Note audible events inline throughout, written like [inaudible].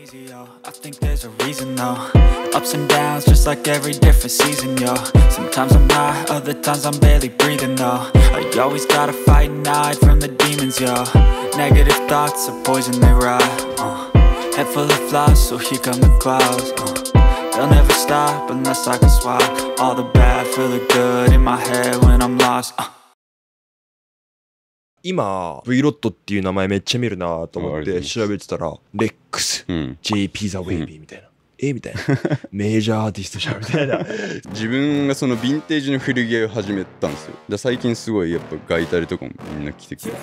Easy, yo. I think there's a reason though Ups and downs just like every different season yo Sometimes I'm high, other times I'm barely breathing though I uh, always gotta fight and hide from the demons yo Negative thoughts are poison they rot uh. Head full of flies so here come the clouds uh. They'll never stop unless I can swap All the bad for the good in my head when I'm lost uh. 今 V ロットっていう名前めっちゃ見るなと思って調べてたらレックス、JP ザ・ウェイビーみたいなえみたいな [laughs] メジャーアーティストじゃんみたいな [laughs] 自分がそのヴィンテージの古着屋を始めたんですよで最近すごいやっぱガイタリとかもみんな来てくれて、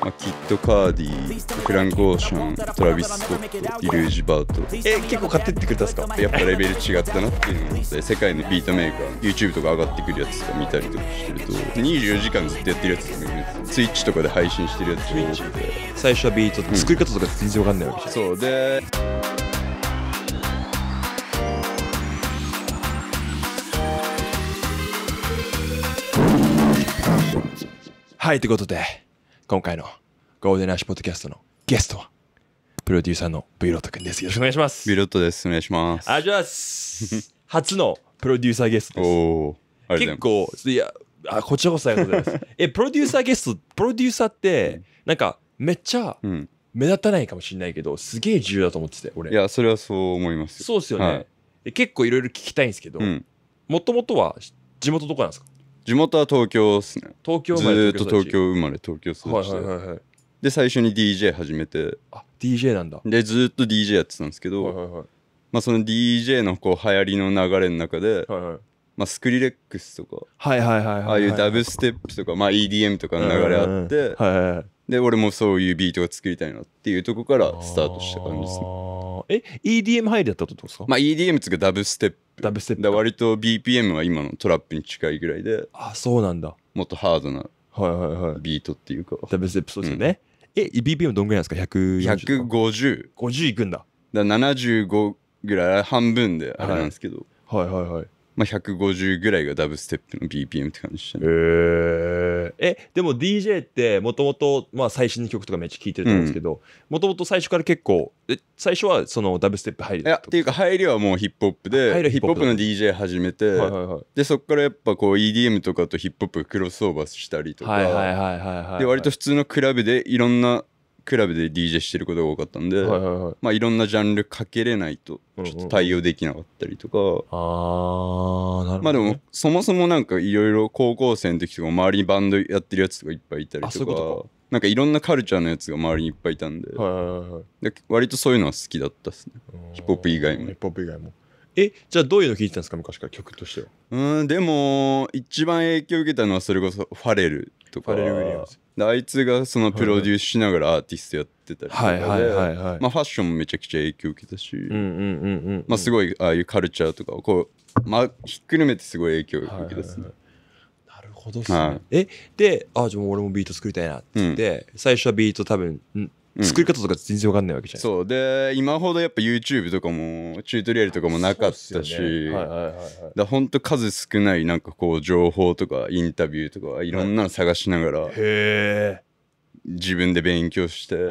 まあ、キッド・カーディフランク・オーシャントラビス・スコットイルージ・バートえ結構買ってってくれたんですかやっぱレベル違ったなっていうのを世界のビートメーカー YouTube とか上がってくるやつとか見たりとかしてると24時間ずっとやってるやつとか見るツイッチとかで配信してるやつとか最初はビート、うん、作り方とか全然わかんないわけじゃんそうではい、ということで、今回のゴールデンラッシュポッドキャストのゲストは、プロデューサーの V ロットんです。よろしくお願いします。V ロットです。お願いします。ありがとうございます。[laughs] 初のプロデューサーゲストです。お結構、いや、あ、こちらこそありがとうございます。[laughs] え、プロデューサーゲスト、プロデューサーって、なんか、めっちゃ、目立たないかもしれないけど、すげえ重要だと思ってて、俺。いや、それはそう思います。そうですよね。はい、結構いろいろ聞きたいんですけど、もともとは地元どこなんですか地元は東京っすね東京ずっと東京生まれ東京育ちで、はいはいはい、で最初に DJ 始めてあ DJ なんだでずっと DJ やってたんですけど、はいはいはい、まあ、その DJ のこう流行りの流れの中で、はいはいまあ、スクリレックスとか、はいはいはいはい、ああいうダブステップとか、まあ、EDM とかの流れあって、はいはい、で俺もそういうビートを作りたいなっていうとこからスタートした感じですねえ EDM 入りだったってことですかまあ EDM つうかダブステッダブステップだ割と BPM は今のトラップに近いぐらいであそうなんだもっとハードなはいはいはいビートっていうかダブステップそうですよね、うん、え BPM どんぐらいなんですか1405050いくんだだ75ぐらい半分であれなんですけど、はい、はいはいはいまあ、150ぐらいがダブステップの BPM って感じでしね。えー、え、でも DJ ってもともと最新の曲とかめっちゃ聴いてると思うんですけど、もともと最初から結構、え最初はそのダブステップ入るいやっていうか入りはもうヒップホップで、入ヒップホップの DJ 始めて、はいはいはい、でそこからやっぱこう EDM とかとヒップホップクロスオーバーしたりとか、はいはいはい、はい、で割と普通のクラブでいろんなクラブで DJ してることが多かったんで、はいはいはいまあ、いろんなジャンルかけれないとちょっと対応できなかったりとか、ああなるほど、まあでもそもそもなんかいろいろ高校生の時とか周りにバンドやってるやつとかいっぱいいたりあそういうことかなんかいろんなカルチャーのやつが周りにいっぱいいたんで,、はいはいはいで割とそういうのは好きだったっすねヒップホップ以外もヒップホップ以外もえじゃあどういうの聴いてたんですか昔から曲としてはうんでも一番影響受けたのはそれこそファレルとかファレル・ウィリアムズあいつがそのプロデュースしながらアーティストやってたりとかで、はいはいはい、まあ、ファッションもめちゃくちゃ影響受けたしすごいああいうカルチャーとかをこう、まあ、ひっくるめてすごい影響受けたすね、はいはいはいなるほどっすね。はい、えで、あ、じゃあ俺もビート作りたいなって言って、うん、最初はビート多分、作り方とか全然わかんないわけじゃん、そうで今ほどやっぱ YouTube とかもチュートリアルとかもなかったし、ねはいはいはいほんと数少ないなんかこう情報とかインタビューとかいろんなの探しながらへ自分で勉強して、はいは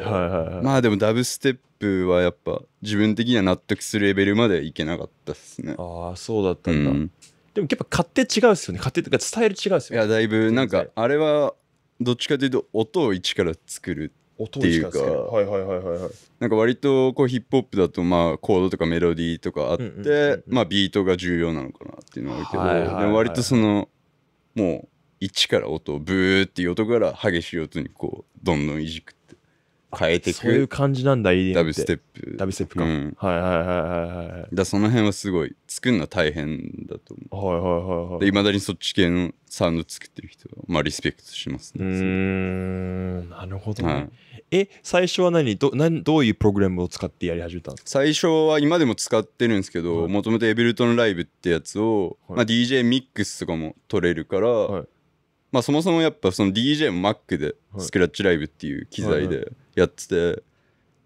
いはいまあでもダブステップはやっぱ自分的には納得するレベルまでいけなかったっすね。ああそうだったんだ、ん、でもやっぱ勝手違うっすよね勝手っていうか伝える違うっすいよねやだいぶなんかあれはどっちかというと音を一から作るっていうか、はいはいはいはい、なんか割とこうヒップホップだとまあコードとかメロディーとかあって、まあビートが重要なのかなっていうのはあるけど、割とそのもう一から音をブーっていう音から激しい音にこうどんどんいじくって変えていくそういう感じなんだ EDM ってダブステップダブステップか、うん、はいはいはいはいはいだその辺はすごい作るのは大変だと思うはいはいはいはいでいまだにそっち系のサウンド作ってる人はまあリスペクトしますねうんなるほどね、はい、え最初は何どんどういうプログラムを使ってやり始めたんですか最初は今でも使ってるんですけどもともとエベルトンライブってやつを、はい、まあ、DJ ミックスとかも取れるから、はいまあ、そもそもやっぱその DJ も Mac でスクラッチライブっていう機材でやってて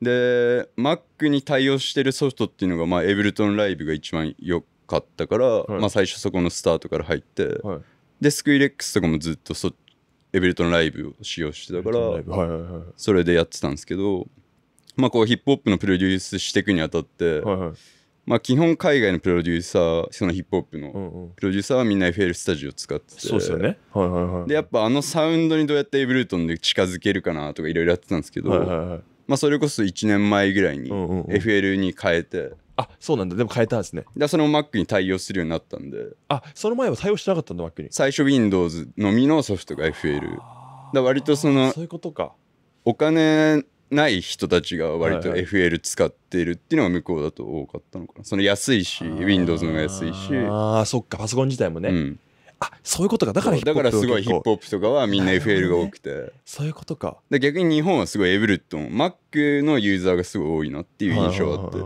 で Mac に対応してるソフトっていうのが、まあ、エブルトンライブが一番良かったから、はい、まあ、最初そこのスタートから入って、はい、でスクイレックスとかもずっとそエブルトンライブを使用してたから、はいはいはい、それでやってたんですけど、まあ、こうヒップホップのプロデュースしていくにあたって、はいはいまあ、基本海外のプロデューサーそのヒップホップのプロデューサーはみんな FL スタジオ使っててそうですよねはいはいはいでやっぱあのサウンドにどうやってエブルートンで近づけるかなとかいろいろやってたんですけど、はいはいはいまあ、それこそ1年前ぐらいに FL に変えて、うんうんうん、あそうなんだでも変えたんですねでそのマックに対応するようになったんであその前は対応してなかったんだマックに最初 Windows のみのソフトが FL だ割とそのそういうことかお金ない人たちが割と FL 使ってるっていうのが向こうだと多かったのかなその安いし Windows のが安いしああそっかパソコン自体もね、うん、あそういうことかだからだからすごいヒップホップとかはみんな FL が多くて、ね、そういうことか逆に日本はすごいエブルトン Mac のユーザーがすごい多いなっていう印象あって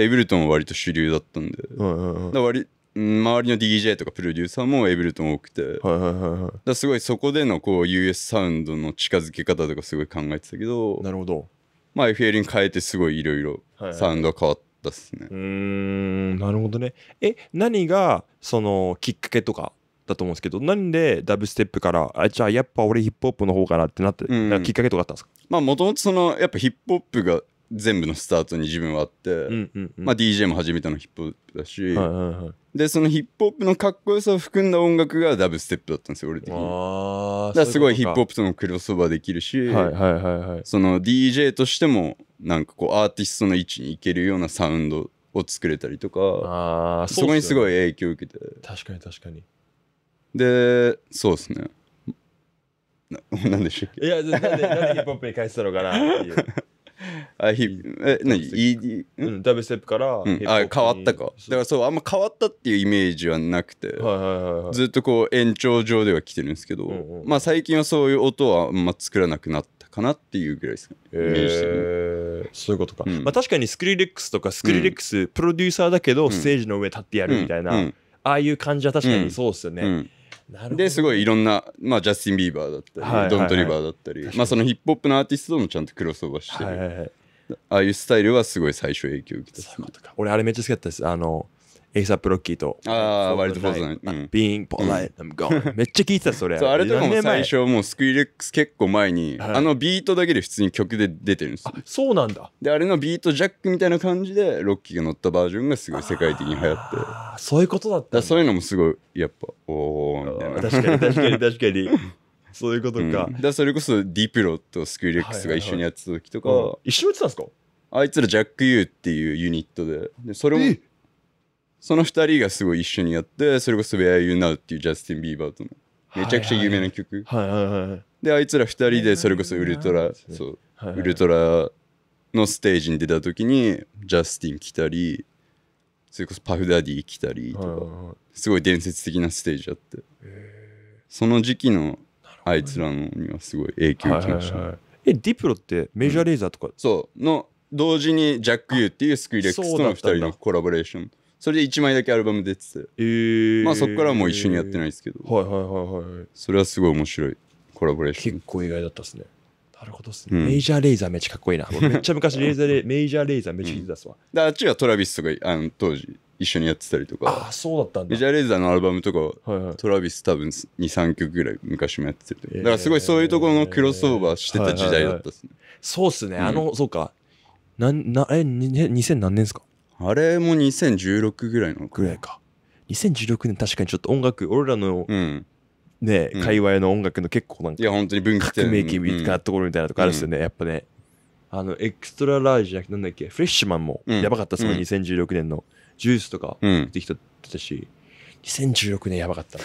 でエブルトンは割と主流だったんで、割と割周りの DJ とかプロデューサーもエイブルトン多くて、はいはいはいはい、すごいそこでのこう US サウンドの近づけ方とかすごい考えてたけどなるほど、まあ、FL に変えてすごいいろいろサウンドは変わったっすね、はいはい、うんなるほどねえ何がそのきっかけとかだと思うんですけどなんでダブステップからあじゃあやっぱ俺ヒップホップの方かなってなって、うん、きっかけとかあったんですかまあもともとそのやっぱヒップホップが全部のスタートに自分はあって、うんうんうん、まあ、DJ も始めたのヒップホップだし、はいはいはい、でそのヒップホップのかっこよさを含んだ音楽がダブステップだったんですよ俺的にだすごいヒップホップとのクロスオーバーできるし、はいはいはいはい、その DJ としてもなんかこうアーティストの位置にいけるようなサウンドを作れたりとかあそ,、ね、そこにすごい影響を受けて確かに確かにでそうですねなんでしたっけいやなんでなんでヒップホップに返したのかなっていうあヒえ何 ED うん、ダブステップから、うん、あ変わったかだからそうあんま変わったっていうイメージはなくて、はいはいはい、ずっとこう延長上では来てるんですけど、うんうん、まあ最近はそういう音はあんま作らなくなったかなっていうぐらいですかね、えー、そういうことか、うん、まあ、確かにスクリレックスとかスクリレックス、プロデューサーだけど、ステージの上立ってやるみたいな、ああいう感じは確かにそうっすよね、ですごいいろんな、まあ、ジャスティン・ビーバーだったり、はいはいはい、ドン・トリバーだったり、まあ、そのヒップホップのアーティストともちゃんとクロスオーバーしてる、はいはいはい、ああいうスタイルはすごい最初影響を受けたそういうことか俺あれめっちゃ好きだったですあのエイサップロッキーと。ああ、割とフォーズナイビン、ポライ、めっちゃ聞いてた、それ。あれとかも最初、もうスクイレックス結構前に、あのビートだけで普通に曲で出てるんですあ、そうなんだ。で、あれのビートジャックみたいな感じで、ロッキーが乗ったバージョンがすごい世界的に流行って。そういうことだったそういうのもすごい、やっぱ、おおみたいな。確かに、確かに、確かに。[laughs] そういうことか。だそれこそ、ディプロとスクイレックスが一緒にやってた時とか。一緒にやってたんですかあいつらジャック・ユーっていうユニットで。でそれも、その2人がすごい一緒にやってそれこそ「WhereYouNow」っていうジャスティン・ビーバーとのめちゃくちゃ有名な曲、はいはいはいであいつら2人でそれこそウルトラ、そう、ウルトラのステージに出た時にジャスティン来たりそれこそパフダディ来たりとか、すごい伝説的なステージあって、その時期のあいつらのにはすごい影響を受けました、えディプロってメジャーレーザーとか、うん、そうの同時にジャック・ユーっていうスクリレックスとの2人のコラボレーションそれで1枚だけアルバム出てて、えー、まあそこからはもう一緒にやってないですけど、えー、はいはいはいはいそれはすごい面白いコラボレーション結構意外だったっすねなるほどっすね、うん、メジャーレイザーめっちゃかっこいいなめっちゃ昔レーザーレメジャーレイザーめっちゃ聞いてたっすわ、うん、あっちがトラビスとかあの当時一緒にやってたりとかあそうだったんだメジャーレーザーのアルバムとか、はいはい、トラビス多分23曲ぐらい昔もやってて、だからすごいそういうところのクロスオーバーしてた時代だったっすね、はいはいはい、そうっすね、あの、そうかなんなえに2000何年っすかあれも2016ぐらいのぐらいか2016年確かにちょっと音楽俺らの、うんね、うん、界隈の音楽の結構なんかいや本当に文化革命期みたいなところみたいなとこあるっすよね、うん、やっぱねあのエクストララージじゃなくてなんだっけフレッシュマンもやばかったっすね、うん、2016年のジュースとかてきたったし、2016年やばかった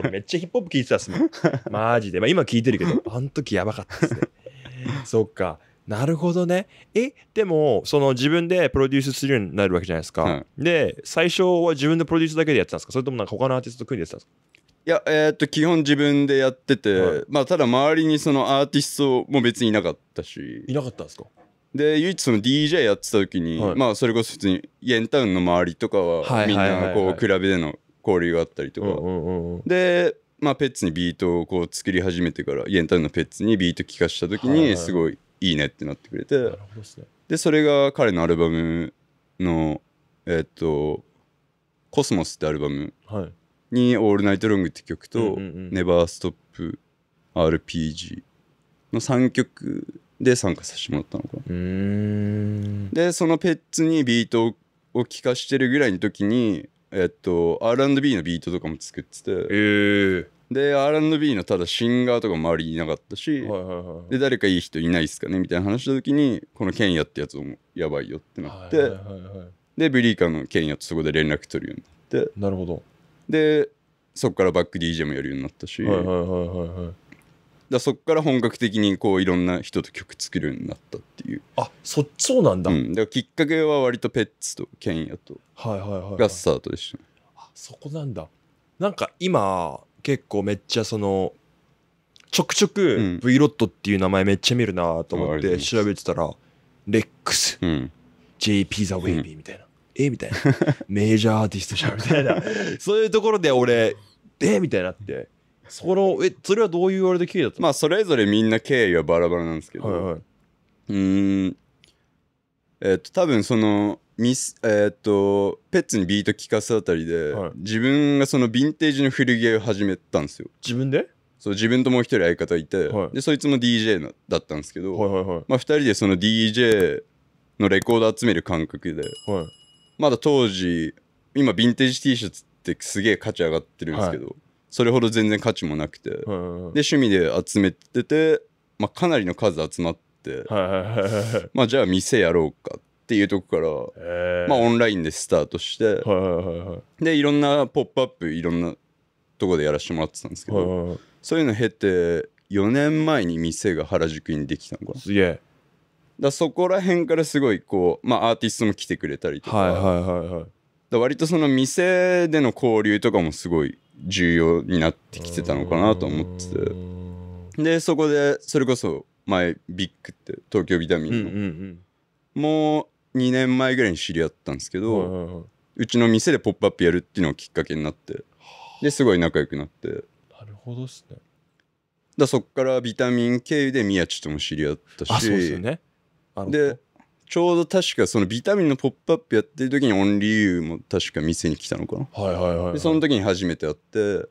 な [laughs] めっちゃヒップホップ聴いてたっすもんマジで、まあ、今聴いてるけどあの時やばかったっすね [laughs] そっかなるほどね。え、でも、その自分でプロデュースするようになるわけじゃないですか。うん、で、最初は自分でプロデュースだけでやってたんですかそれともなんか他のアーティストと組んでやってたんですかいや、えー、っと、基本自分でやってて、はい、まあ、ただ周りにそのアーティストも別にいなかったし。いなかったんですかで、唯一その DJ やってた時に、はい、まあ、それこそ普通に、イエンタウンの周りとかは、みんなこう、クラブでの交流があったりとか。で、まあ、ペッツにビートをこう作り始めてからイエンタウンのペッツにビート聴かした時にすごいいいねってなってくれて、ね、でそれが彼のアルバムのえっ、ー、と「コスモス」ってアルバムに「オールナイトロング」って曲と「ネバーストップ RPG」の3曲で参加させてもらったのかでそのペッツにビートを聴かしてるぐらいの時にえっと R&B のビートとかも作ってて、えー、で R&B のただシンガーとか周りいなかったし、はいはいはい、で誰かいい人いないっすかねみたいな話した時にこのケンヤってやつもやばいよってなって、はいはいはいはい、でブリーカーのケンヤとそこで連絡取るようになってなるほどでそこからバック DJ もやるようになったし、はいはいはいはい、そこから本格的にこういろんな人と曲作るようになったっていうあそっそうなんだ、うん、だからきっかけは割とペッツとケンヤとがスタートでしたはいはいはいはい、あそこなんだなんか今結構めっちゃそのちょくちょく V ロットっていう名前めっちゃ見るなと思って調べてたら、レックス、うん、JP ザ・ウェイビーみたいな、えみたいな [laughs] メジャーアーティストじゃんみたいな [laughs] そういうところで俺えみたいになってそのえそれはどういうあれで経緯だったまあそれぞれみんな経緯はバラバラなんですけど、はいはい、うんえっと多分そのミスえー、っとペッツにビート聴かすあたりで、はい自分がそのヴィンテージの古着屋を始めたんですよ自分でそう自分ともう一人相方いて、はいでそいつも DJ なだったんですけど、はいはいはいまあ、2人でその DJ のレコード集める感覚ではいまだ当時今ヴィンテージ T シャツってすげえ価値上がってるんですけど、それほど全然価値もなくて、はいはいはいで趣味で集めてて、まあ、かなりの数集まって。、まあじゃあ店やろうかっていうとこから、まあオンラインでスタートして、でいろんな「ポップアップいろんなとこでやらせてもらってたんですけど、そういうの経て4年前に店が原宿にできたのかなすげえだそこら辺からすごいこうまあアーティストも来てくれたりとか,、はいはいはいだ割とその店での交流とかもすごい重要になってきてたのかなと思っててでそこでそれこそ前ビッグって東京ビタミンの、うんうん、もう2年前ぐらいに知り合ったんですけど、はいはいはい、うちの店で「ポップアップやるっていうのをきっかけになってですごい仲良くなってなるほどっすねだそっからビタミン経由で宮地とも知り合ったしあそうですよねでちょうど確かそのビタミンのポップアップやってる時にオンリーユーも確か店に来たのかなはいはいはい、はい、でその時に初めて会って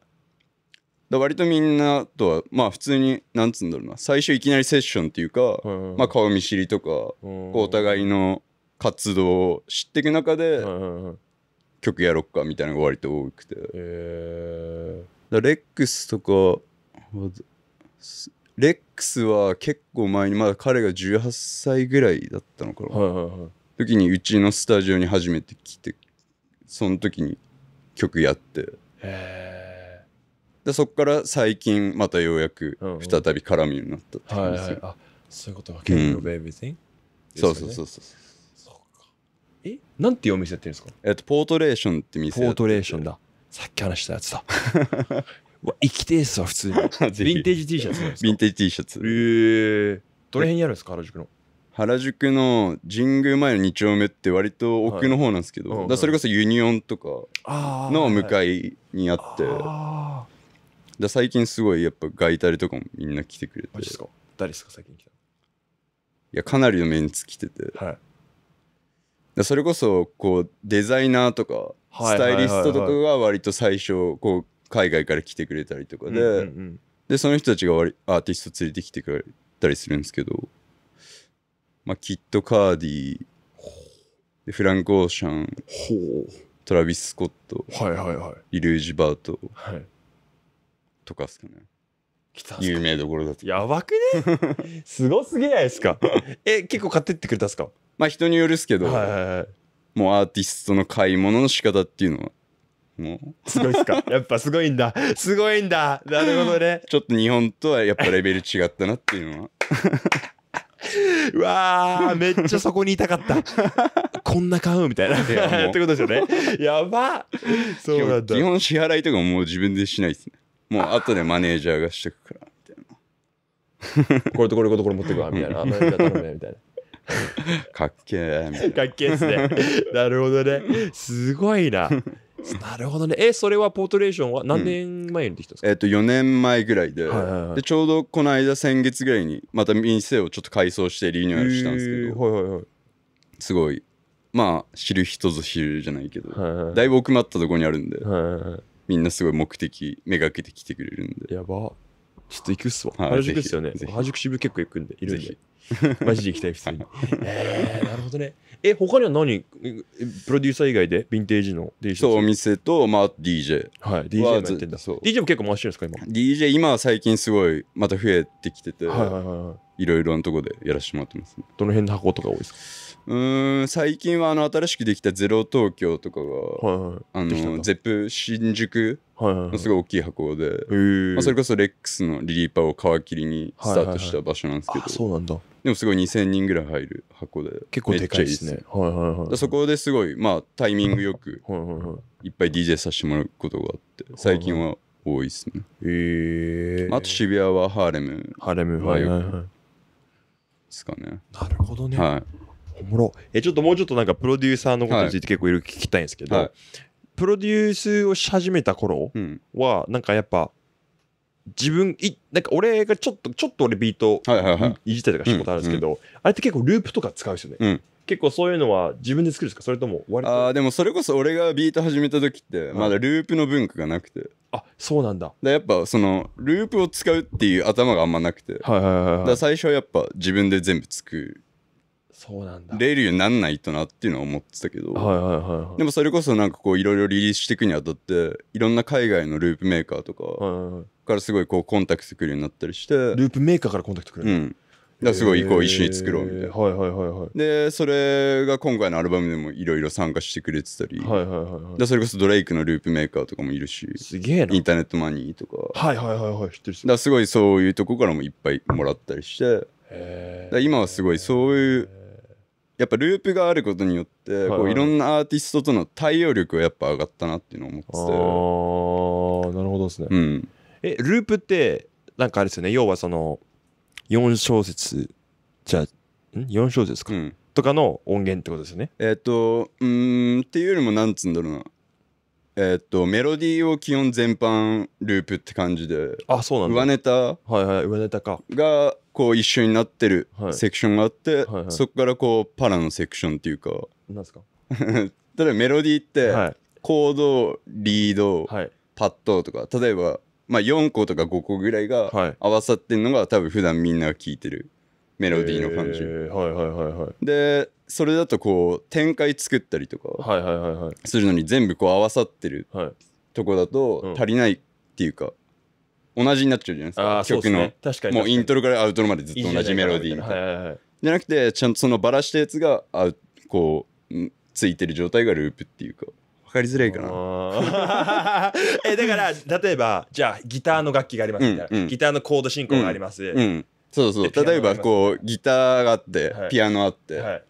だ割とみんなとはまあ普通になんつうんだろうな最初いきなりセッションっていうか、まあ、顔見知りとか、うん、お互いの活動を知っていく中で、曲やろっかみたいなのが割と多くて、えー、レックスとかレックスは結構前にまだ彼が18歳ぐらいだったのかな、はいはいはい、時にうちのスタジオに初めて来てその時に曲やってへえでそこから最近またようやく再び絡むようになったって感じですよ、うんうんはいはい、あそういうことは Can y b y t h i n g そうそうそうそうそうかえなんていうお店やってるんですかえっとポートレーションって店ポートレーションださっき話したやつだ [laughs] わ生きてえすわ普通にヴィンテージ T シャツヴィンテージ T シャツへえー、どの辺にあるんですか原宿の原宿の神宮前の2丁目って割と奥の方なんですけど、はい、だそれこそユニオンとかの向かいにあって、ああ。で最近すごいやっぱ外タりとかもみんな来てくれてマジすか誰すか最近来たいやかなりのメンツ来てて、はい、それこそこうデザイナーとかスタイリストとかが割と最初こう海外から来てくれたりとかで、うんうんうんでその人たちがアーティスト連れてきてくれたりするんですけど、まあ、キット・カーディーフランク・オーシャントラビス・スコット、はいはいはい、イルージ・バート、はい、とかですかね有名どころだとやばくね [laughs] すごすぎないですか [laughs] え結構買ってってくれたんすかまあ人によるっすけど、はいはいはい、もうアーティストの買い物の仕方っていうのはもうすごいっすか [laughs] やっぱすごいんだすごいんだなるほどねちょっと日本とはやっぱレベル違ったなっていうのはうわーめっちゃそこにいたかったこんな買うみたいなってことですよねやばそうなんだ基本支払いとかもう自分でしないですねもう後でマネージャーがしてくからみたいなこれとこれとこれ持ってくわみたいなマネージャー頼みたいなかっけえかっけえっすね [laughs] なるほどねすごいななるほどねえそれはポートレーションは何年前にできたんですか、うん、えっ、ー、と4年前ぐらいではいはいはい、でちょうどこの間先月ぐらいにまた店をちょっと改装してリニューアルしたんですけど、はいはいはい、すごいまあ知る人ぞ知るじゃないけど、はいはい、だいぶ奥まったとこにあるんで、はいはいはいみんなすごい目的目がけて来てくれるんでやばちょっと行くっすわ。はい原宿っすよね原宿支部結構行くんで、いるんで。[laughs] マジで行きたい、普通に。えー、なるほどね。え、他には何プロデューサー以外でヴィンテージの DJ? そうお店と、まあ、DJ はい、DJ もやってんだ。そう DJ も結構回してるんですか、今。DJ 今は最近すごいまた増えてきてて、はいはいはいはい。いろいろなとこでやらせてもらってますねどの辺の箱とか多いですかうん最近はあの新しくできたゼロ東京とかが、はいはい、あのゼップ新宿のすごい大きい箱で、まあ、それこそレックスのリリーパーを皮切りにスタートした場所なんですけど、でもすごい2000人ぐらい入る箱で結構でかいですねそこですごいまあタイミングよくいっぱい DJ させてもらうことがあって最近は多いですねまあ、あと渋谷はハーレムハーレムはいはいはいですかねなるほどねはいおもろえちょっともうちょっとなんかプロデューサーのことについて結構いろいろ聞きたいんですけど、はい、プロデュースをし始めた頃は、なんかやっぱ自分いなんか俺がちょっとちょっと俺ビートいじったりとかしたことあるんですけど、あれって結構ループとか使うですよね、うん結構そういうのは自分で作るんですかそれとも割とあでもそれこそ俺がビート始めた時ってまだループの文化がなくて、はい、あそうなんだやっぱそのループを使うっていう頭があんまなくて、はいはいはい、はい、最初はやっぱ自分で全部作そうなんだレるルになんないとなっていうのは思ってたけど、はいはいはいはい、でもそれこそなんかこういろいろリリースしていくにあたっていろんな海外のループメーカーとかからすごいこうコンタクトくるようになったりして、はいはい、ループメーカーからコンタクトくる、うん、だすごいこう一緒に作ろうみたいな、えー、はいはいはいはいでそれが今回のアルバムでもいろいろ参加してくれてたり、はいはいはいはい、だそれこそドレイクのループメーカーとかもいるしすげえなインターネットマニーとかはいはいはいはい知ってるだすごいそういうとこからもいっぱいもらったりしてだ今はすごいそういうやっぱループがあることによって、こういろんなアーティストとの対応力がやっぱ上がったなっていうのを思っててああなるほどですね、うん、えループってなんかあれですよね要はその4小節じゃん4小節か、うん、とかの音源ってことですよねえっ、ー、とうんっていうよりもなんつうんだろうなえっ、ー、とメロディーを基本全般ループって感じであそうなんだ上ネタはいはい上ネタかがこう一緒になってるセクションがあって、はいはいはい、そこからこうパラのセクションっていうかなんすか [laughs] 例えばメロディーって、コードリード、はい、パッドとか例えば、まあ、4個とか5個ぐらいが合わさってんのが多分普段みんなが聴いてるメロディーの感じ、えー、はいはいはいはいでそれだとこう展開作ったりとかするのに全部こう合わさってるとこだと足りないっていうか、同じになっちゃうじゃないですか曲の、ね、もうイントロからアウトロまでずっと同じメロディーみたいな、じゃなくてちゃんとそのバラしたやつがあこうついてる状態がループっていうか分かりづらいかな [laughs] えだから例えばじゃあギターの楽器がありますみたいな、うんうん、ギターのコード進行があります、うん、うん、そうそう例えばこうギターがあって、はい、ピアノあって、はい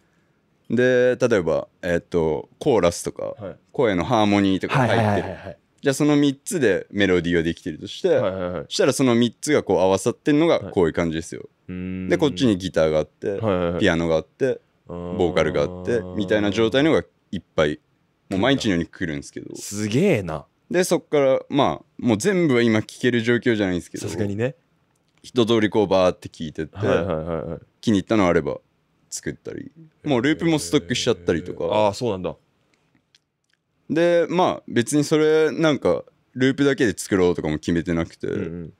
で例えば、えーと、とコーラスとか、はい、声のハーモニーとか入ってるじゃあその3つでメロディーができてるとして、そ、はいはい、したらその3つがこう合わさってんのがこういう感じですよ、はい、でこっちにギターがあって、はいはいはい、ピアノがあってボーカルがあってみたいな状態のがいっぱいもう毎日のように来るんですけどすげえなでそっからまあもう全部は今聴ける状況じゃないんですけどさすがにね一通りこうバーって聴いてって、はいはいはいはい、気に入ったのあれば作ったりもうループもストックしちゃったりとか、えー、ああそうなんだでまあ別にそれなんかループだけで作ろうとかも決めてなくて、うんうん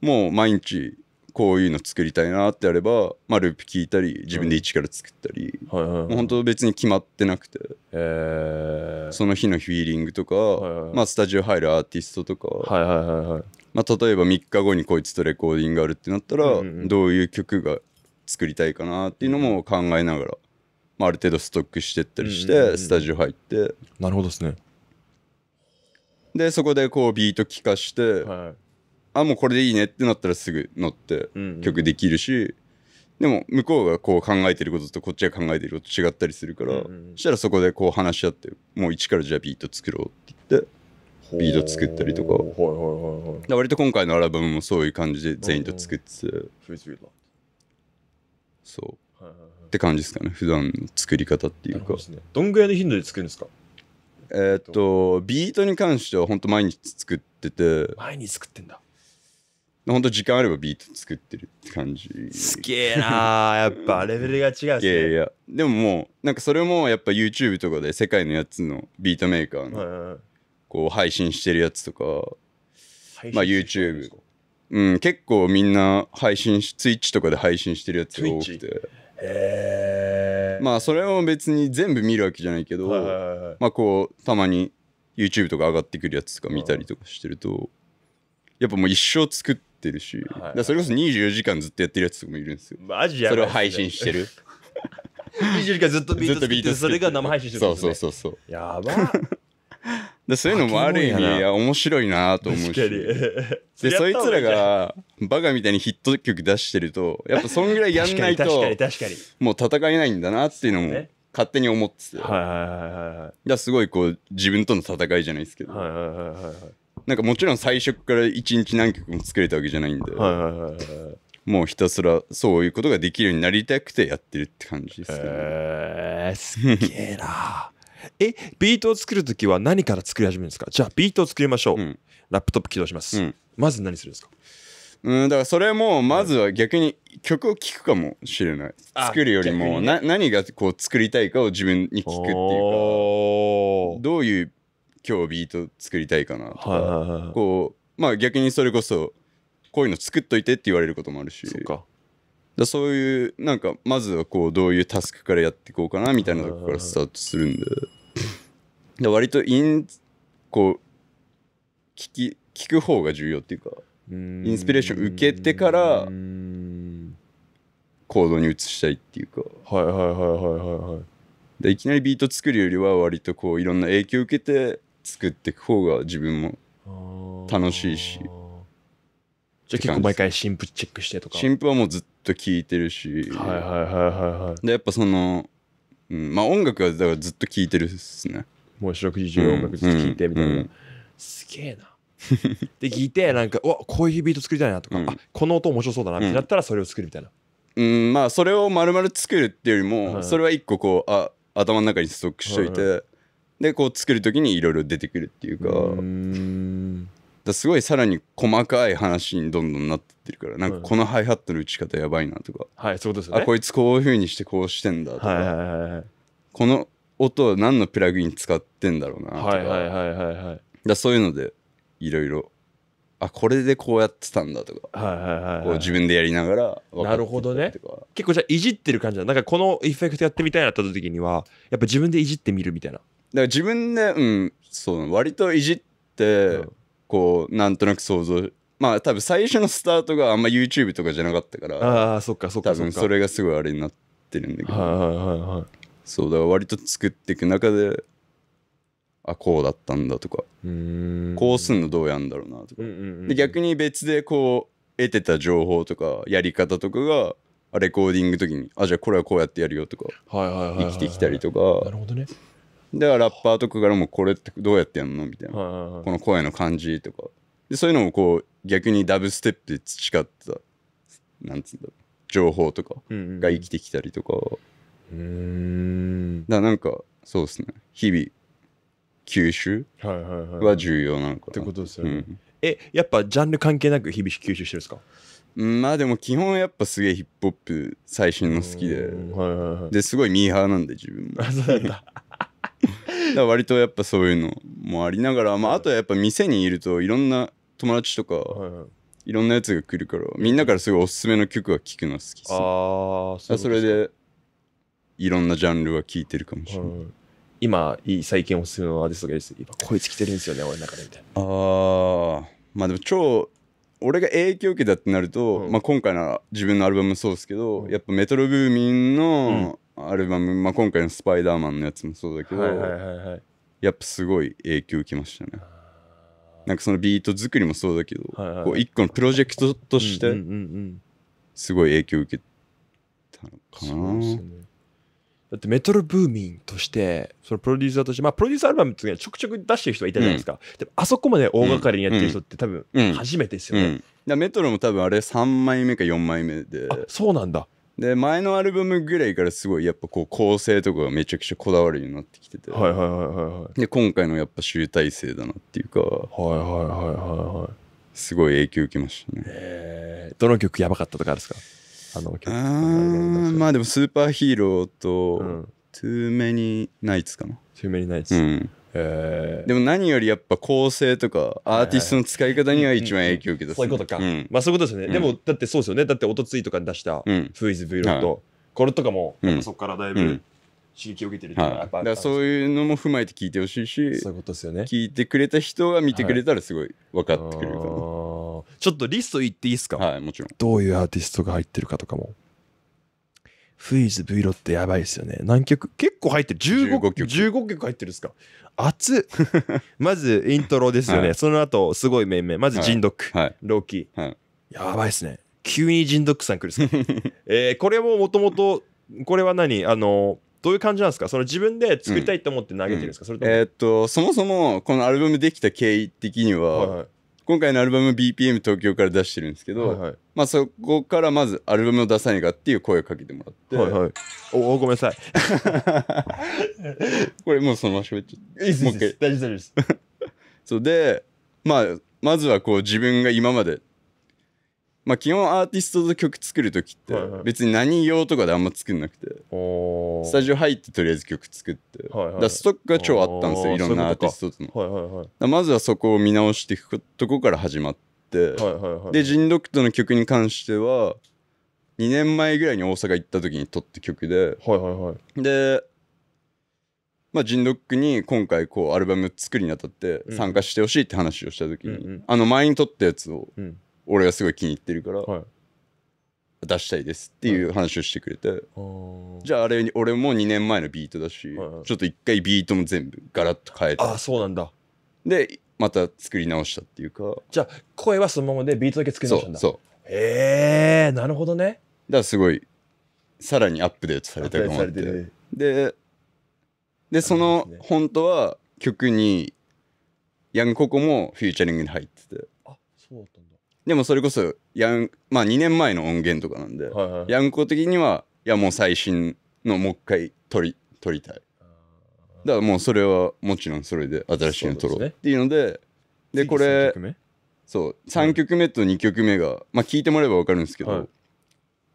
もう毎日こういうの作りたいなってあれば、まあ、ループ聞いたり自分で一から作ったり、うんはいはいはい、もう本当別に決まってなくて、えその日のフィーリングとか、はいはいまあ、スタジオ入るアーティストとか、はいはいはいはいまあ、例えば3日後にこいつとレコーディングがあるってなったら、うんうん、どういう曲が作りたいかなっていうのも考えながらまあ、ある程度ストックしてったりして、スタジオ入ってなるほどですねでそこでこうビート聴かして、はい、あもうこれでいいねってなったらすぐ乗って曲できるし、でも向こうがこう考えてることとこっちが考えてること違ったりするから、そしたらそこでこう話し合ってもう一からじゃあビート作ろうって言ってビート作ったりとか、はいはいはいはい、割と今回のアルバムもそういう感じで全員と作ってて、そうって感じですかね普段の作り方っていうかど、ね,、んぐらいの頻度で作るんですかえー、っとビートに関しては本当毎日作ってて毎日作ってんだ本当時間あればビート作ってるって感じすげえな [laughs] やっぱレベルが違うすねいやいやでももうなんかそれもやっぱ YouTube とかで世界のやつのビートメーカーのこう配信してるやつとか、まあ YouTube うん結構みんな配信し Twitch とかで配信してるやつが多くてえまあそれも別に全部見るわけじゃないけど、はいはいはい、まあこうたまに YouTube とか上がってくるやつとか見たりとかしてるとやっぱもう一生作ってるし、はいはい、それこそ24時間ずっとやってるやつとかもいるんですよマジやそれを配信してる24 [laughs] 時間ずっとビート作ってそれが生配信してる、ね、そうそうそうそうやばでそういうのもある意味面白いなと思うしでそいつらがバカみたいにヒット曲出してるとやっぱそんぐらいやんないともう戦えないんだなっていうのも勝手に思ってて、はいはいはい、すごいこう自分との戦いじゃないですけど、はいはいはいはい、なんかもちろん最初から一日何曲も作れたわけじゃないんで、はいはいはいはいもうひたすらそういうことができるようになりたくてやってるって感じですけど、ね、えー、すげえなえ、ビートを作るときは何から作り始めるんですかじゃあビートを作りましょう。うん、ラップトップ起動します。うん、まず何するんですかうん、だからそれもまずは逆に曲を聴くかもしれない。作るよりもな、何がこう作りたいかを自分に聞くっていうか、どういう今日ビート作りたいかなとか、はいはいはい、こう、まあ逆にそれこそ、こういうの作っといてって言われることもあるし。そうかだそういうなんかまずはこうどういうタスクからやっていこうかなみたいなとこからスタートするんでで割とインこう聞き聞く方が重要っていうかインスピレーション受けてから行動に移したいっていうかはいはいはいはいはいはいでいきなりビート作るよりは割とこういろんな影響を受けて作っていく方が自分も楽しいし。じゃあ結構毎回新婦チェックしてとか。新婦はもうずっと聴いてるし。はいはいはいはいはい。で、やっぱその、うん、まあ音楽はだからずっと聴いてるっすね。もう四六時中音楽ずっと聴いてみたいな。うんうんすげえな。で聞いてなんかわこういうビート作りたいなとか、うん、あこの音面白そうだなってなったらそれを作るみたいな。うん、うん、まあそれを丸々作るっていうよりも、はい、それは一個こうあ頭の中にストックしといて、はい、でこう作る時にいろいろ出てくるっていうか。うんすごいさらに細かい話にどんどんなってってるからなんかこのハイハットの打ち方やばいなとか、はいそうですね、あこいつこういうふうにしてこうしてんだとか、はいはいはいはい、この音は何のプラグイン使ってんだろうなとか,、はいはいはいはいはい、だそういうのでいろいろあこれでこうやってたんだとか、はいはいはい、はい、こう自分でやりながらなるほどね結構じゃあいじってる感じだなんかこのエフェクトやってみたいなった時にはやっぱ自分でいじってみるみたいなだから自分でうんそう割といじって、うんこうなんとなく想像まあ多分最初のスタートがあんま YouTube とかじゃなかったからああそっかそっか多分それがすごいあれになってるんだけどはいはいはいはいそうだから割と作っていく中であこうだったんだとかこうすんのどうやんだろうなとか、うんうんうん、で逆に別でこう得てた情報とかやり方とかがレコーディング時にあじゃあこれはこうやってやるよとか、はいはい、生きてきたりとかなるほどねでラッパーとかからもこれってどうやってやんのみたいな、この声の感じとかでそういうのをこう逆にダブステップで培ったなんつうんだろう情報とかが生きてきたりとか、うんうん、だなんかそうですね日々吸収は重要なのかな、ってことですよね、うん、えやっぱジャンル関係なく日々吸収してるんですかまあでも基本やっぱすげえヒップホップ最新の好きで、はいはいはい、ですごいミーハーなんで自分も。だ割とやっぱそういうのもありながら、まあ、あとはやっぱ店にいるといろんな友達とか、いろんなやつが来るからみんなからすごいおすすめの曲は聴くの好きすあそれでいろんなジャンルは聴いてるかもしれない、今いい最近おすすめのアーティストがです今こいつ来てるんですよね俺の中でみたいなああまあでも超俺が影響受けたってなると、うん、まあ、今回の自分のアルバムもそうですけど、うん、やっぱメトロブーミンのアルバム、まあ、今回の「スパイダーマン」のやつもそうだけど、はいはいはいはい、やっぱすごい影響受けましたねなんかそのビート作りもそうだけど、はいはい、こう一個のプロジェクトとしてすごい影響受けたのかな、うんうんうんだってメトロブーミンとしてそのプロデューサーとしてまあプロデューサーアルバムってちょくちょく出してる人はいたじゃないですか、うん、でもあそこまで大掛かりにやってる人って多分初めてですよね、うんうん、メトロも多分あれ3枚目か4枚目でそうなんだで前のアルバムぐらいからすごいやっぱこう構成とかがめちゃくちゃこだわるようになってきてて、はいはいはいはいはいで今回のやっぱ集大成だなっていうかはいはいはいはいはいすごい影響受けましたねえどの曲やばかったとかあるんですかあの曲あまあでも「スーパーヒーロー」と「トゥーメニナイツかな「トゥーメニ n y n うんえでも何よりやっぱ構成とかアーティストの使い方には一番影響を受けた、そういうことか、うん、まあそういうことですね、うん、でもだってそうですよねだっておとついとかに出した「うん、w o is Vlog と」これとかも、うん、そこからだいぶ刺激を受けてるってだそういうのも踏まえて聞いてほしいしそういうことですよね聞いてくれた人が見てくれたらすごい分かってくれるかな、はい、ちょっとリスト言っていいですかはいもちろんどういうアーティストが入ってるかとかもフイズイロってやばいですよね。何曲結構入ってる 15, 15曲 ,15 曲入ってるんですか熱 [laughs] まずイントロですよね、はい、その後すごい面々まずジンドはい、ローキー、はい、やばいですね急にジンドックさん来るっすね、[laughs] えー、これももともとこれは何あのどういう感じなんですかその自分で作りたいと思って投げてるんですか、うん、それとえー、っとそもそもこのアルバムできた経緯的には、はいはい、今回のアルバム BPM 東京から出してるんですけど、はいはい、まあそこからまずアルバムを出さないかっていう声をかけてもらって、はいはい、おおごめんなさい [laughs] これもうそのまま喋っちゃってもう一回大丈夫です [laughs] そうでまあまずはこう自分が今までまあ、基本アーティストと曲作る時って別に何用とかであんま作んなくて、スタジオ入ってとりあえず曲作って、だストックが超あったんですよいろんなアーティストとのまずはそこを見直していくとこから始まって、でジンドクトの曲に関しては2年前ぐらいに大阪行った時に撮った曲で、でまあ、ジンドックに今回こうアルバム作りにあたって参加してほしいって話をした時に、あの前に撮ったやつを、うん俺がすごい気に入ってるから、はい出したいですっていう話をしてくれて、はい、じゃああれ俺も2年前のビートだし、はいはい、ちょっと一回ビートも全部ガラッと変えてあそうなんだでまた作り直したっていうかじゃあ声はそのままでビートだけ作り直したんだそうへえなるほどねだからすごいさらにアップデートされたかもっててででその本当は曲にヤンココもフューチャリングに入っててでもそれこそやん、まあ、2年前の音源とかなんで、はいはい、やんこ的にはいやもう最新のもう一回撮り撮りたいだからもうそれはもちろんそれで新しいの撮ろうっていうのでで、ね、これそう3曲目と2曲目が、まあ聞いてもらえば分かるんですけど、は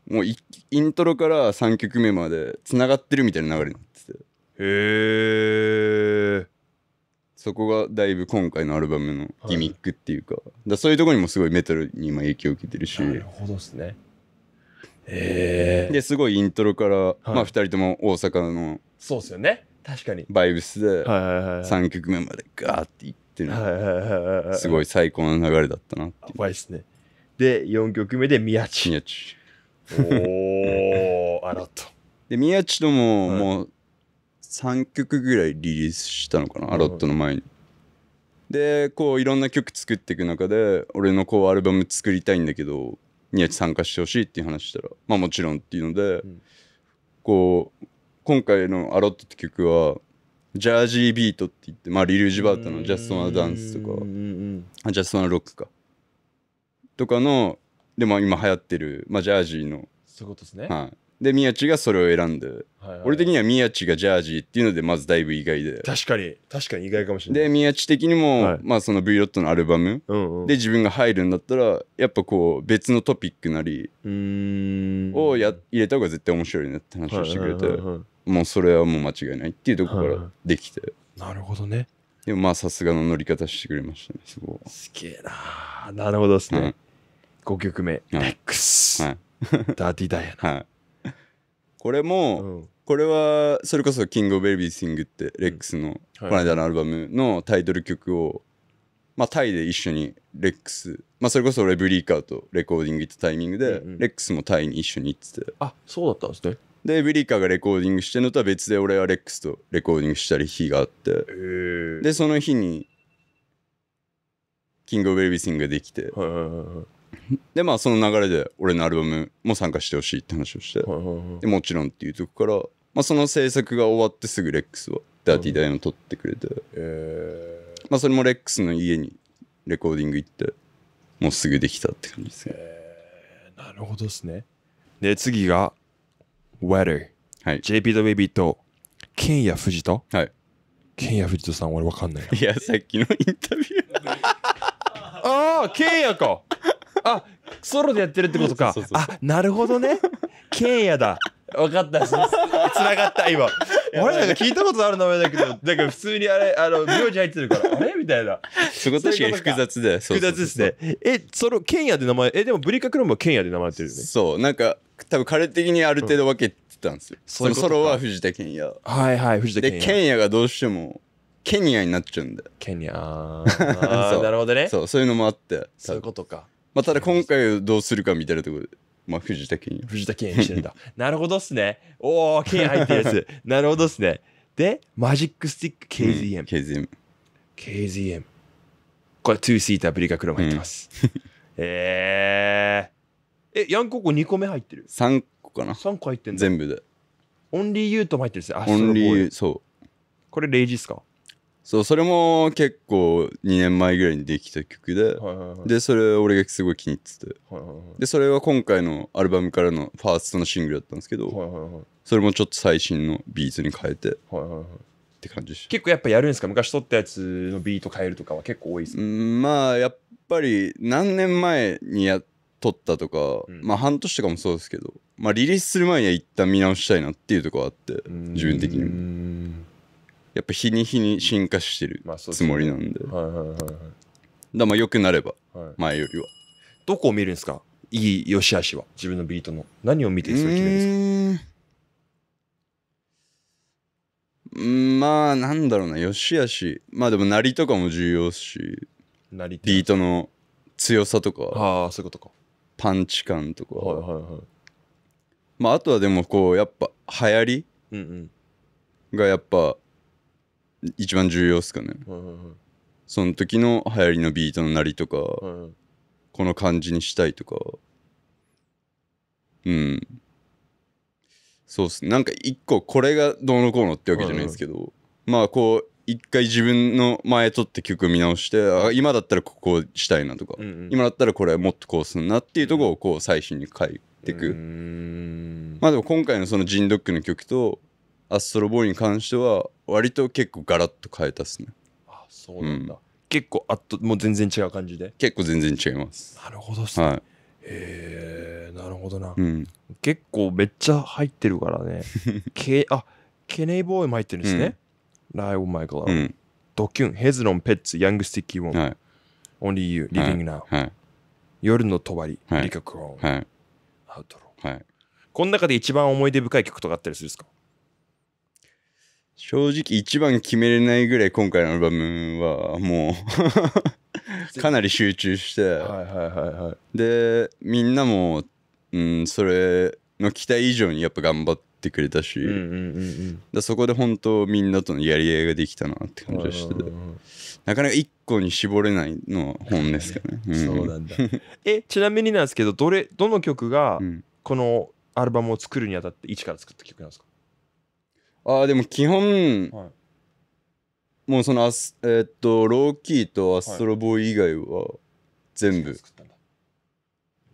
い、もうイントロから3曲目までつながってるみたいな流れになっててへえそこがだいぶ今回のアルバムのギミックっていうか,、だそういうとこにもすごいメタルに今影響を受けてるしなるほどですねへえですごいイントロから、まあ2人とも大阪のそうっすよね確かにバイブスで3曲目までガーっていってるすごい最高の流れだったなって怖いっすねで4曲目で宮地宮地おおあらとで宮地とももう3曲ぐらいリリースしたのかな、アロットの前に。でこういろんな曲作っていく中で俺のこうアルバム作りたいんだけど宮地参加してほしいっていう話したらまあもちろんっていうので、うん、こう今回の「アロット」って曲はジャージービートって言ってまあリル・ジバートの「ジャスト・ナ・ダンス」とか「ジャスト・ナ・ロックか」とかのでも今流行ってる、まあ、ジャージーのそういうことですね、はい、で宮地がそれを選んで、はいはい、俺的には宮地がジャージーっていうのでまずだいぶ意外で確かに確かに意外かもしれないで宮地的にも、はい、まあその V ロットのアルバムで自分が入るんだったらやっぱこう別のトピックなりをや入れた方が絶対面白いねって話をしてくれて、もうそれはもう間違いないっていうところからできて、はいはい、なるほどねでもまあさすがの乗り方してくれましたねすごいすげえななるほどですね、はい、5曲目「X、はい、ダーティーダイアナ、はいこれも、うん、これはそれこそ「キング・オブ・エビシング」ってレックスの、この間のアルバムのタイトル曲を、まあ、タイで一緒にレックス、まあ、それこそ俺ブリーカーとレコーディング行ったタイミングで、レックスもタイに一緒に行っててあそうだったんですねでブリーカーがレコーディングしてるのとは別で俺はレックスとレコーディングしたり日があってでその日にキング・オブ・エビシングができて、でまあその流れで俺のアルバムも参加してほしいって話をして、はいはいはい、でもちろんっていうとこから、まあ、その制作が終わってすぐレックスはダーティーダイヤを撮ってくれて、えー、まあ、それもレックスの家にレコーディング行ってもうすぐできたって感じですね、えー、なるほどですねで次が w e a t e r はい、JP と Baby とケンヤ・フジトはいケンヤ・フジトさん俺わかんないいやさっきのインタビュー [laughs] ああケンヤかあソロでやってるってことかあなるほどねケンヤだ分かったつながった今俺なんか聞いたことある名前だけどだから普通にあれあの名字入ってるからあれみたいなそこ確かに複雑で複雑ですねえソロケンヤで名前えでもブリカクロムはケンヤで名前ってるよねそうなんか多分彼的にある程度分けてたんですよ、そのソロは藤田健也はいはい藤田健也で健也がどうしてもケニアになっちゃうんだよケニア [laughs] なるほどねそうそういうのもあってそういうことかまあ、ただ今回どうするかみたいなところで。まあ、藤田健藤田健してるんだ。[laughs] なるほどっすね。おお、健入ってるやつ。[laughs] なるほどっすね。で、マジックスティック KZM。うん、KZM。KZM。これ、2シーターブリカクロム入ってます。うん、え [laughs] ー。え、ヤンココ2個目入ってる ?3 個かな ?3 個入ってる全部で。オンリーユートも入ってるっすね。あ、オンリーユー、そう。これ、レイジっすかそうそれも結構2年前ぐらいにできた曲で、はいはいはい、でそれ俺がすごい気に入ってて、はいはいはい、でそれは今回のアルバムからのファーストのシングルだったんですけど、はいはいはい、それもちょっと最新のビートに変えて、はいはいはい、って感じ結構やっぱやるんですか昔撮ったやつのビート変えるとかは結構多いですかまあやっぱり何年前にや撮ったとか、うん、まあ半年とかもそうですけど、まあ、リリースする前には一旦見直したいなっていうとこはあって自分的にも。やっぱ日に日に進化してるつもりなんで,、まあ、はいはいはい、だまあ良くなれば前よりは、はい、どこを見るんですかいい良し悪しは自分のビートの何を見てそれ決めるんですかまあなんだろうなよしあしまあでもなりとかも重要しビートの強さとかあそういうことかパンチ感とか、はいはいはい、まああとはでもこうやっぱ流行り、うんうん、がやっぱ一番重要っすかね、その時の流行りのビートのなりとか、この感じにしたいとかうんそうっすなんか一個これがどうのこうのってわけじゃないですけど、まあこう一回自分の前撮って曲見直して、あ今だったらここしたいなとか、うんうん、今だったらこれもっとこうすんなっていうとこをこう最新に書いていくまあでも今回のそのジンドックの曲とアストロボーイに関しては割と結構ガラッと変えたっすねあそうなんだ、うん、結構あっともう全然違う感じで結構全然違いますなるほどっすね、はい、へえなるほどな、うん、結構めっちゃ入ってるからね [laughs] けあケネイボーイも入ってるんですね、うん、ライオン・マイクラ、うん、ドキュンヘズロン・ペッツヤング・スティッキー・ウォン、はい、オンリー・ユー・リビング・ナウ、はい、夜のとばり、はい、リカ・クローン、はい、アウトロー、はい、この中で一番思い出深い曲とかあったりするんですか正直一番決めれないぐらい今回のアルバムはもう [laughs] かなり集中して、はいはいはいはい、でみんなも、うん、それの期待以上にやっぱ頑張ってくれたし、うんうんうんうん、そこで本当みんなとのやり合いができたなって感じがして、なかなか一個に絞れないのは本ですかね、うん、そうなんだえちなみになんですけどどれどの曲がこのアルバムを作るにあたって一から作った曲なんですかあでも基本、はい、もうそのアスえー、っとローキーとアストロボーイ以外は全部、はい、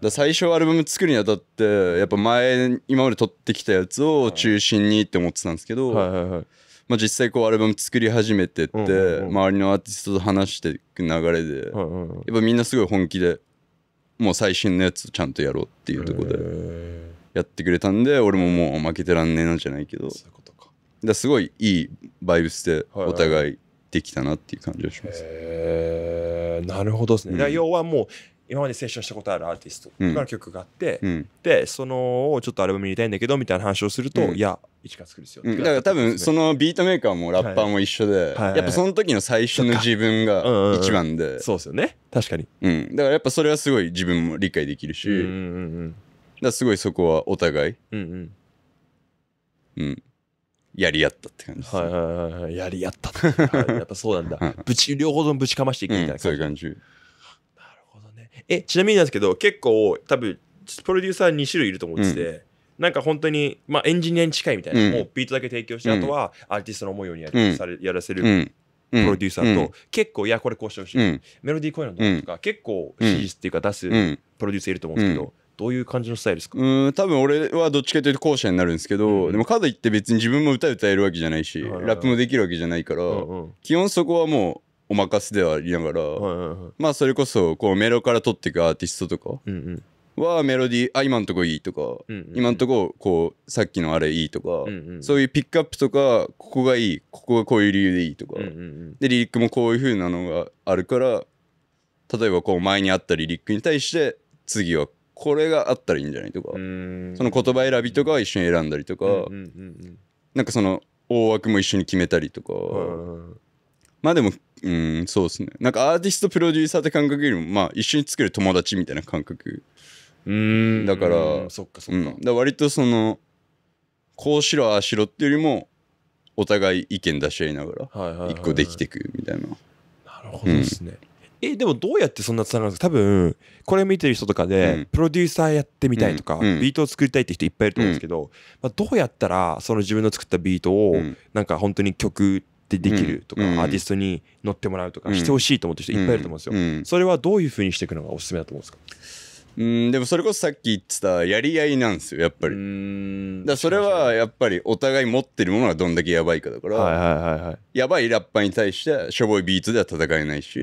だ最初アルバム作るにあたってやっぱ前今まで撮ってきたやつを中心にって思ってたんですけど、はいはいはいまあ、実際こうアルバム作り始めてって、うんうん、周りのアーティストと話していく流れで、はいはいはい、やっぱみんなすごい本気でもう最新のやつちゃんとやろうっていうとこでやってくれたんで俺ももう負けてらんねえなじゃないけど。そういうことだすごいいいバイブスでお互いできたなっていう感じがします。はいはいえー、なるほどですね。うん、要はもう今までセッションしたことあるアーティストから曲があって、うん、でそのをちょっとアルバムに入れたいんだけどみたいな話をすると、うん、いや一から作るですよ、うん、だから多分そのビートメーカーもラッパーも一緒で、はい、やっぱその時の最初の自分が一番で、うんうんうん、そうですよね確かに、うん、だからやっぱそれはすごい自分も理解できるし、うんうんうん、だすごいそこはお互いうん、うんうんやり合ったって感じです、はいはいはいはい。やり合ったっていやっぱそうなんだ。ぶち、両方ともぶちかましていくみたいな、うん、そういう感じ。なるほどね。え、ちなみになんですけど、結構多分、プロデューサー2種類いると思ってて、うんなんか本当に、まあ、エンジニアに近いみたいな、うん、もうビートだけ提供して、うん、あとはアーティストの思うようにや,、されやらせる、うん、プロデューサーと、結構いやこれこうしてほしい、メロディーこういうのとか、結構指示っていうか出すプロデューサーいると思うんですけど、どういう感じのスタイルですかうん多分俺はどっちかというと後者になるんですけど、うん、でもかといって別に自分も歌歌えるわけじゃないし、はいはい、ラップもできるわけじゃないから、うんうん、基本そこはもうお任せではありながら、はいはいはい、まあそれこそこうメロから取っていくアーティストとかはメロディーあ今んとこいいとか、うんうん、今んとここうさっきのあれいいとか、うんうん、そういうピックアップとかここがいいここがこういう理由でいいとか、うんうんうん、でリリックもこういうふうなのがあるから例えばこう前にあったリリックに対して次はこれがあったらいいんじゃないとかその言葉選びとかは一緒に選んだりとか、うんうんうんうん、なんかその大枠も一緒に決めたりとか、まあでもうんそうですねなんかアーティストプロデューサーって感覚よりもまあ一緒に作る友達みたいな感覚うんだからそっかそっか,、うん、だ割とそのこうしろああしろっていうよりもお互い意見出し合いながら一個できていくみたいな、はいはいはい、なるほどですね、うんえでもどうやってそんなつながるんですか多分これ見てる人とかで、うん、プロデューサーやってみたいとか、うん、ビートを作りたいって人いっぱいいると思うんですけど、まあ、どうやったらその自分の作ったビートを、なんか本当に曲でできるとか、アーティストに乗ってもらうとかしてほしいと思ってる人いっぱいいると思うんですよ、それはどういうふうにしていくのがおすすめだと思うんですかうんでもそれこそさっき言ってたやり合いなんですよやっぱりだそれはやっぱりお互い持ってるものがどんだけやばいかだから、はいはいはいはい、やばいラッパーに対してしょぼいビートでは戦えないし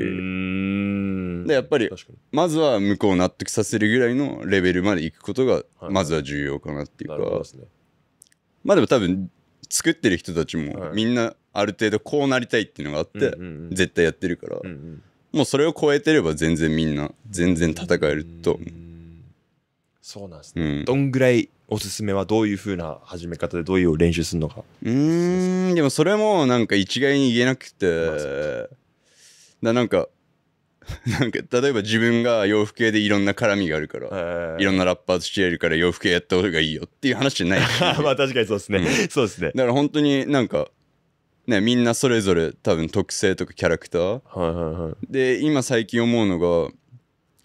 でやっぱりまずは向こうを納得させるぐらいのレベルまでいくことがまずは重要かなっていうか、はいはいね、まあでも多分作ってる人たちもみんなある程度こうなりたいっていうのがあって、うん絶対やってるから、うんうん、もうそれを超えてれば全然みんな全然戦えると思う。そうなんですね、うん、どんぐらいおすすめはどういうふうな始め方でどういう練習するのかうんでもそれもなんか一概に言えなくて、だなんか [laughs] なんか例えば自分が洋服系でいろんな絡みがあるから、いろんなラッパーとしているから洋服系やった方がいいよっていう話じゃない、[laughs] まあ確かにそうですね、うん、そうですねだから本当になんかねみんなそれぞれ多分特性とかキャラクター、はいはいはい、で今最近思うのが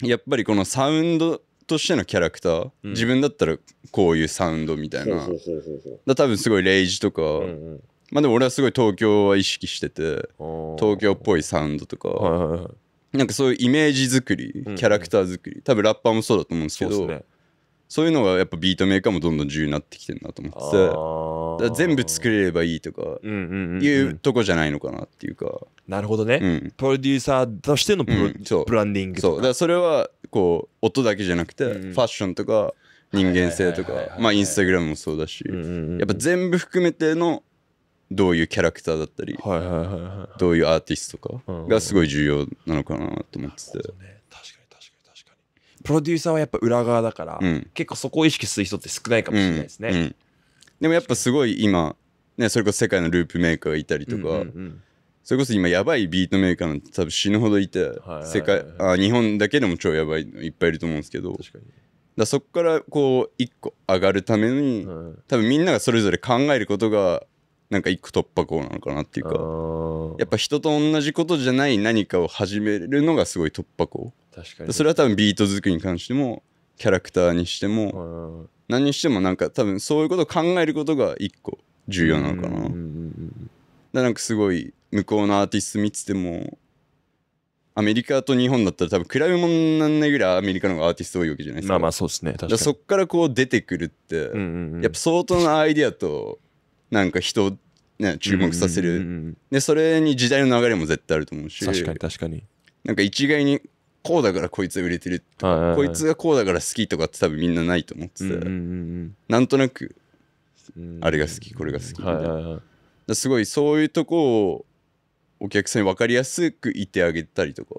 やっぱりこのサウンドとしてのキャラクター、うん、自分だったらこういうサウンドみたいな多分すごいレイジとか、うんうん、まあでも俺はすごい東京は意識してて東京っぽいサウンドとか、はいはいはい、なんかそういうイメージ作りキャラクター作り、うんうん、多分ラッパーもそうだと思うんですけど、ね、そういうのがやっぱビートメーカーもどんどん重要になってきてるなと思ってて全部作れればいいとかいうとこじゃないのかなっていうかなるほどね、うん、プロデューサーとしてのプロ、うん、そうブランディングそうだからそれはこう音だけじゃなくて、ファッションとか人間性とかまあインスタグラムもそうだし、うんうんうん、やっぱ全部含めてのどういうキャラクターだったり、はいはいはいはい、どういうアーティストかがすごい重要なのかなと思ってて。プロデューサーはやっぱ裏側だから、うん、結構そこを意識する人って少ないかもしれないですね、うんうん、でもやっぱすごい今、ね、それこそ世界のループメーカーがいたりとか、うんうんうんそれこそ今やばいビートメーカーの多分死ぬほどいて、世界あ日本だけでも超やばいのいっぱいいると思うんですけどだそこからこう一個上がるために、多分みんながそれぞれ考えることがなんか一個突破口なのかなっていうかやっぱ人と同じことじゃない何かを始めるのがすごい突破口確かにそれは多分ビート作りに関してもキャラクターにしても何にしてもなんか多分そういうことを考えることが一個重要なのかな。だなんかすごい向こうのアーティスト見ててもアメリカと日本だったら多分比べ物になんないぐらいアメリカの方がアーティスト多いわけじゃないですか。まあまあそうですね。確かそっからこう出てくるって、やっぱ相当なアイディアとなんか人ね、注目させる、でそれに時代の流れも絶対あると思うし確かに確かになんか一概にこうだからこいつ売れてるとか、こいつがこうだから好きとかって多分みんなないと思ってて、うなんとなくあれが好きこれが好きみたいな、すごいそういうとこをお客さんに分かりやすく言ってあげたりとか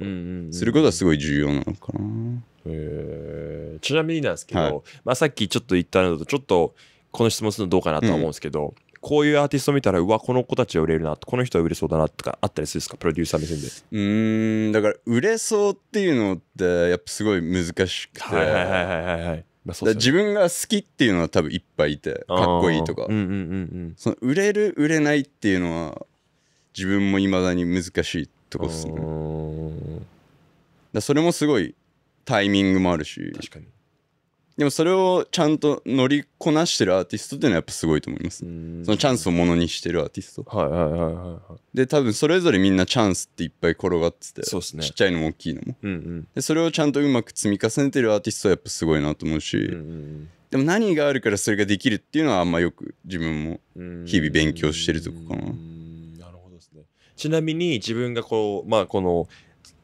することはすごい重要なのかな、ちなみになんですけど、はい、まあ、さっきちょっと言ったのとちょっとこの質問するのどうかなとは思うんですけど、うん、こういうアーティスト見たら、うわ、この子たちは売れるな、この人は売れそうだなとかあったりするんですか、プロデューサー目線で。うん、だから売れそうっていうのって、やっぱすごい難しくて。はいはいはいはいはい。まあね、自分が好きっていうのは多分いっぱいいてかっこいいとか、うんうんうんうん、その売れる売れないっていうのは自分もいまだに難しいとこっすねだそれもすごいタイミングもあるし確かにでもそれをちゃんと乗りこなしてるアーティストっていうのはやっぱすごいと思います。そのチャンスをものにしてるアーティスト。はいはいはいはい。で、多分それぞれみんなチャンスっていっぱい転がってて、そうすね、ちっちゃいのも大きいのも、うんうん、で。それをちゃんとうまく積み重ねてるアーティストはやっぱすごいなと思うし、うんうん、でも何があるからそれができるっていうのはあんまよく自分も日々勉強してるとこかな。なるほどですね。ちなみに自分がこう、まあこの、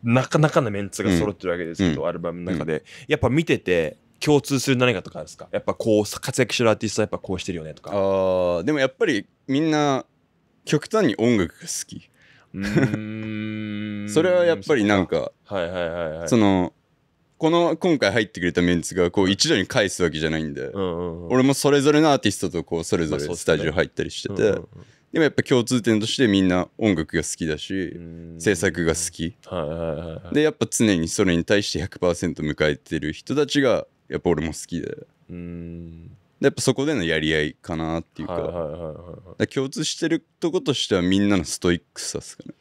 なかなかなメンツが揃ってるわけですけど、うん、アルバムの中で、うん、やっぱ見てて、共通する何かとかですかやっぱこう活躍してるアーティストはやっぱこうしてるよねとかあでもやっぱりみんな極端に音楽が好き [laughs] それはやっぱりなんかはいはいはい、そのこの今回入ってくれたメンツがこう一度に返すわけじゃないんで、うんうんうん、俺もそれぞれのアーティストとこうそれぞれスタジオ入ったりしてて、うんうん、でもやっぱ共通点としてみんな音楽が好きだし制作が好き、はいはいはいはい、でやっぱ常にそれに対して100%迎えてる人たちがやっぱ俺も好きでうんやっぱそこでのやり合いかなっていうか,、はいはいはい共通してるとことしてはみんなのストイックさですかね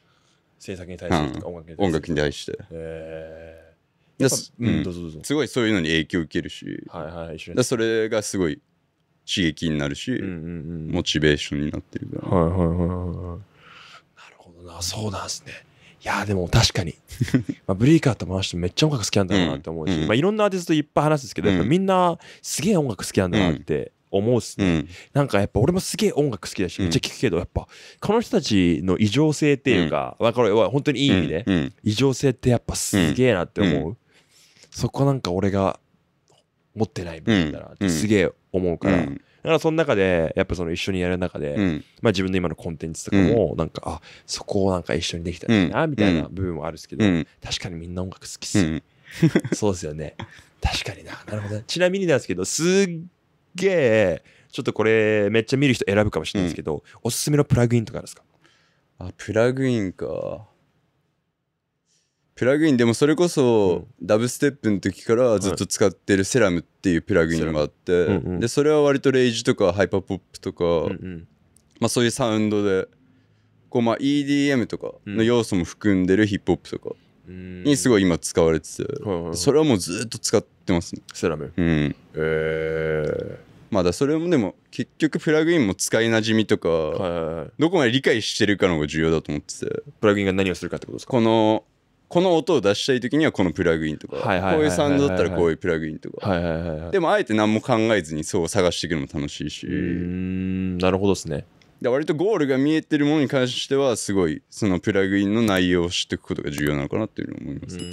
制作に対して音楽に対して、へ楽に対うてえすごいそういうのに影響を受けるし、はいはい、それがすごい刺激になるし、うんうんうん、モチベーションになってるから、はいはいはいはい、なるほどなそうなんですねいやでも確かに [laughs] まあブリーカーと回してめっちゃ音楽好きなんだろうなって思うし、うん、まあ、いろんなアーティストいっぱい話すんですけど、やっぱみんなすげえ音楽好きなんだなって思うっすね、うん、なんかやっぱ俺もすげえ音楽好きだし、めっちゃ聴くけどやっぱこの人たちの異常性っていうか、うん、これは本当にいい意味で、異常性ってやっぱすげえなって思う、そこなんか俺が持ってない部分だなってすげえ思うから、うん、だからその中で、やっぱその一緒にやる中で、うん、まあ自分の今のコンテンツとかも、なんか、うん、あ、そこをなんか一緒にできたらいいな、みたいな部分もあるんですけど、うん、確かにみんな音楽好きっすよ。[laughs] そうですよね。確かにな。なるほど、ちなみになんですけど、すっげえ、ちょっとこれめっちゃ見る人選ぶかもしれないですけど、おすすめのプラグインとかですかあ、プラグインか。プラグインでもそれこそ、ダブステップの時からずっと使ってるセラムっていうプラグインがあって、うんうん、でそれは割とレイジとかハイパーポップとか、うんうん、まあ、そういうサウンドでこうまあ EDM とかの要素も含んでるヒップホップとかにすごい今使われてて、うん、それはもうずっと使ってますねセラムうんえー、まだそれもでも結局プラグインも使いなじみとか、はいはいはい、どこまで理解してるかのが重要だと思っててプラグインが何をするかってことですかこのこの音を出したい時にはこのプラグインとか、こういうサウンドだったらこういうプラグインとか、はい、でもあえて何も考えずにそう探していくのも楽しいしなるほどですね割とゴールが見えてるものに関してはすごいそのプラグインの内容を知っていくことが重要なのかなっていうのを思います、ね、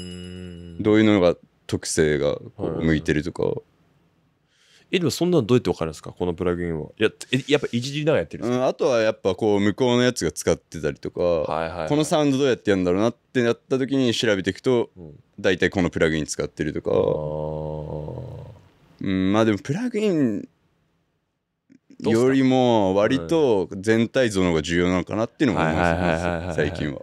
どういうのが特性がこう向いてるとか、えでもそんなのどうやって分かるんですかこのプラグインはややっぱいじりながらやってるんですか、ん、あとはやっぱこう向こうのやつが使ってたりとか、はいはいはいこのサウンドどうやってやるんだろうなってなった時に調べていくとうん大体このプラグイン使ってるとか、うん、まあでもプラグインよりも割と全体像の方が重要なのかなっていうのも思いますね最近は。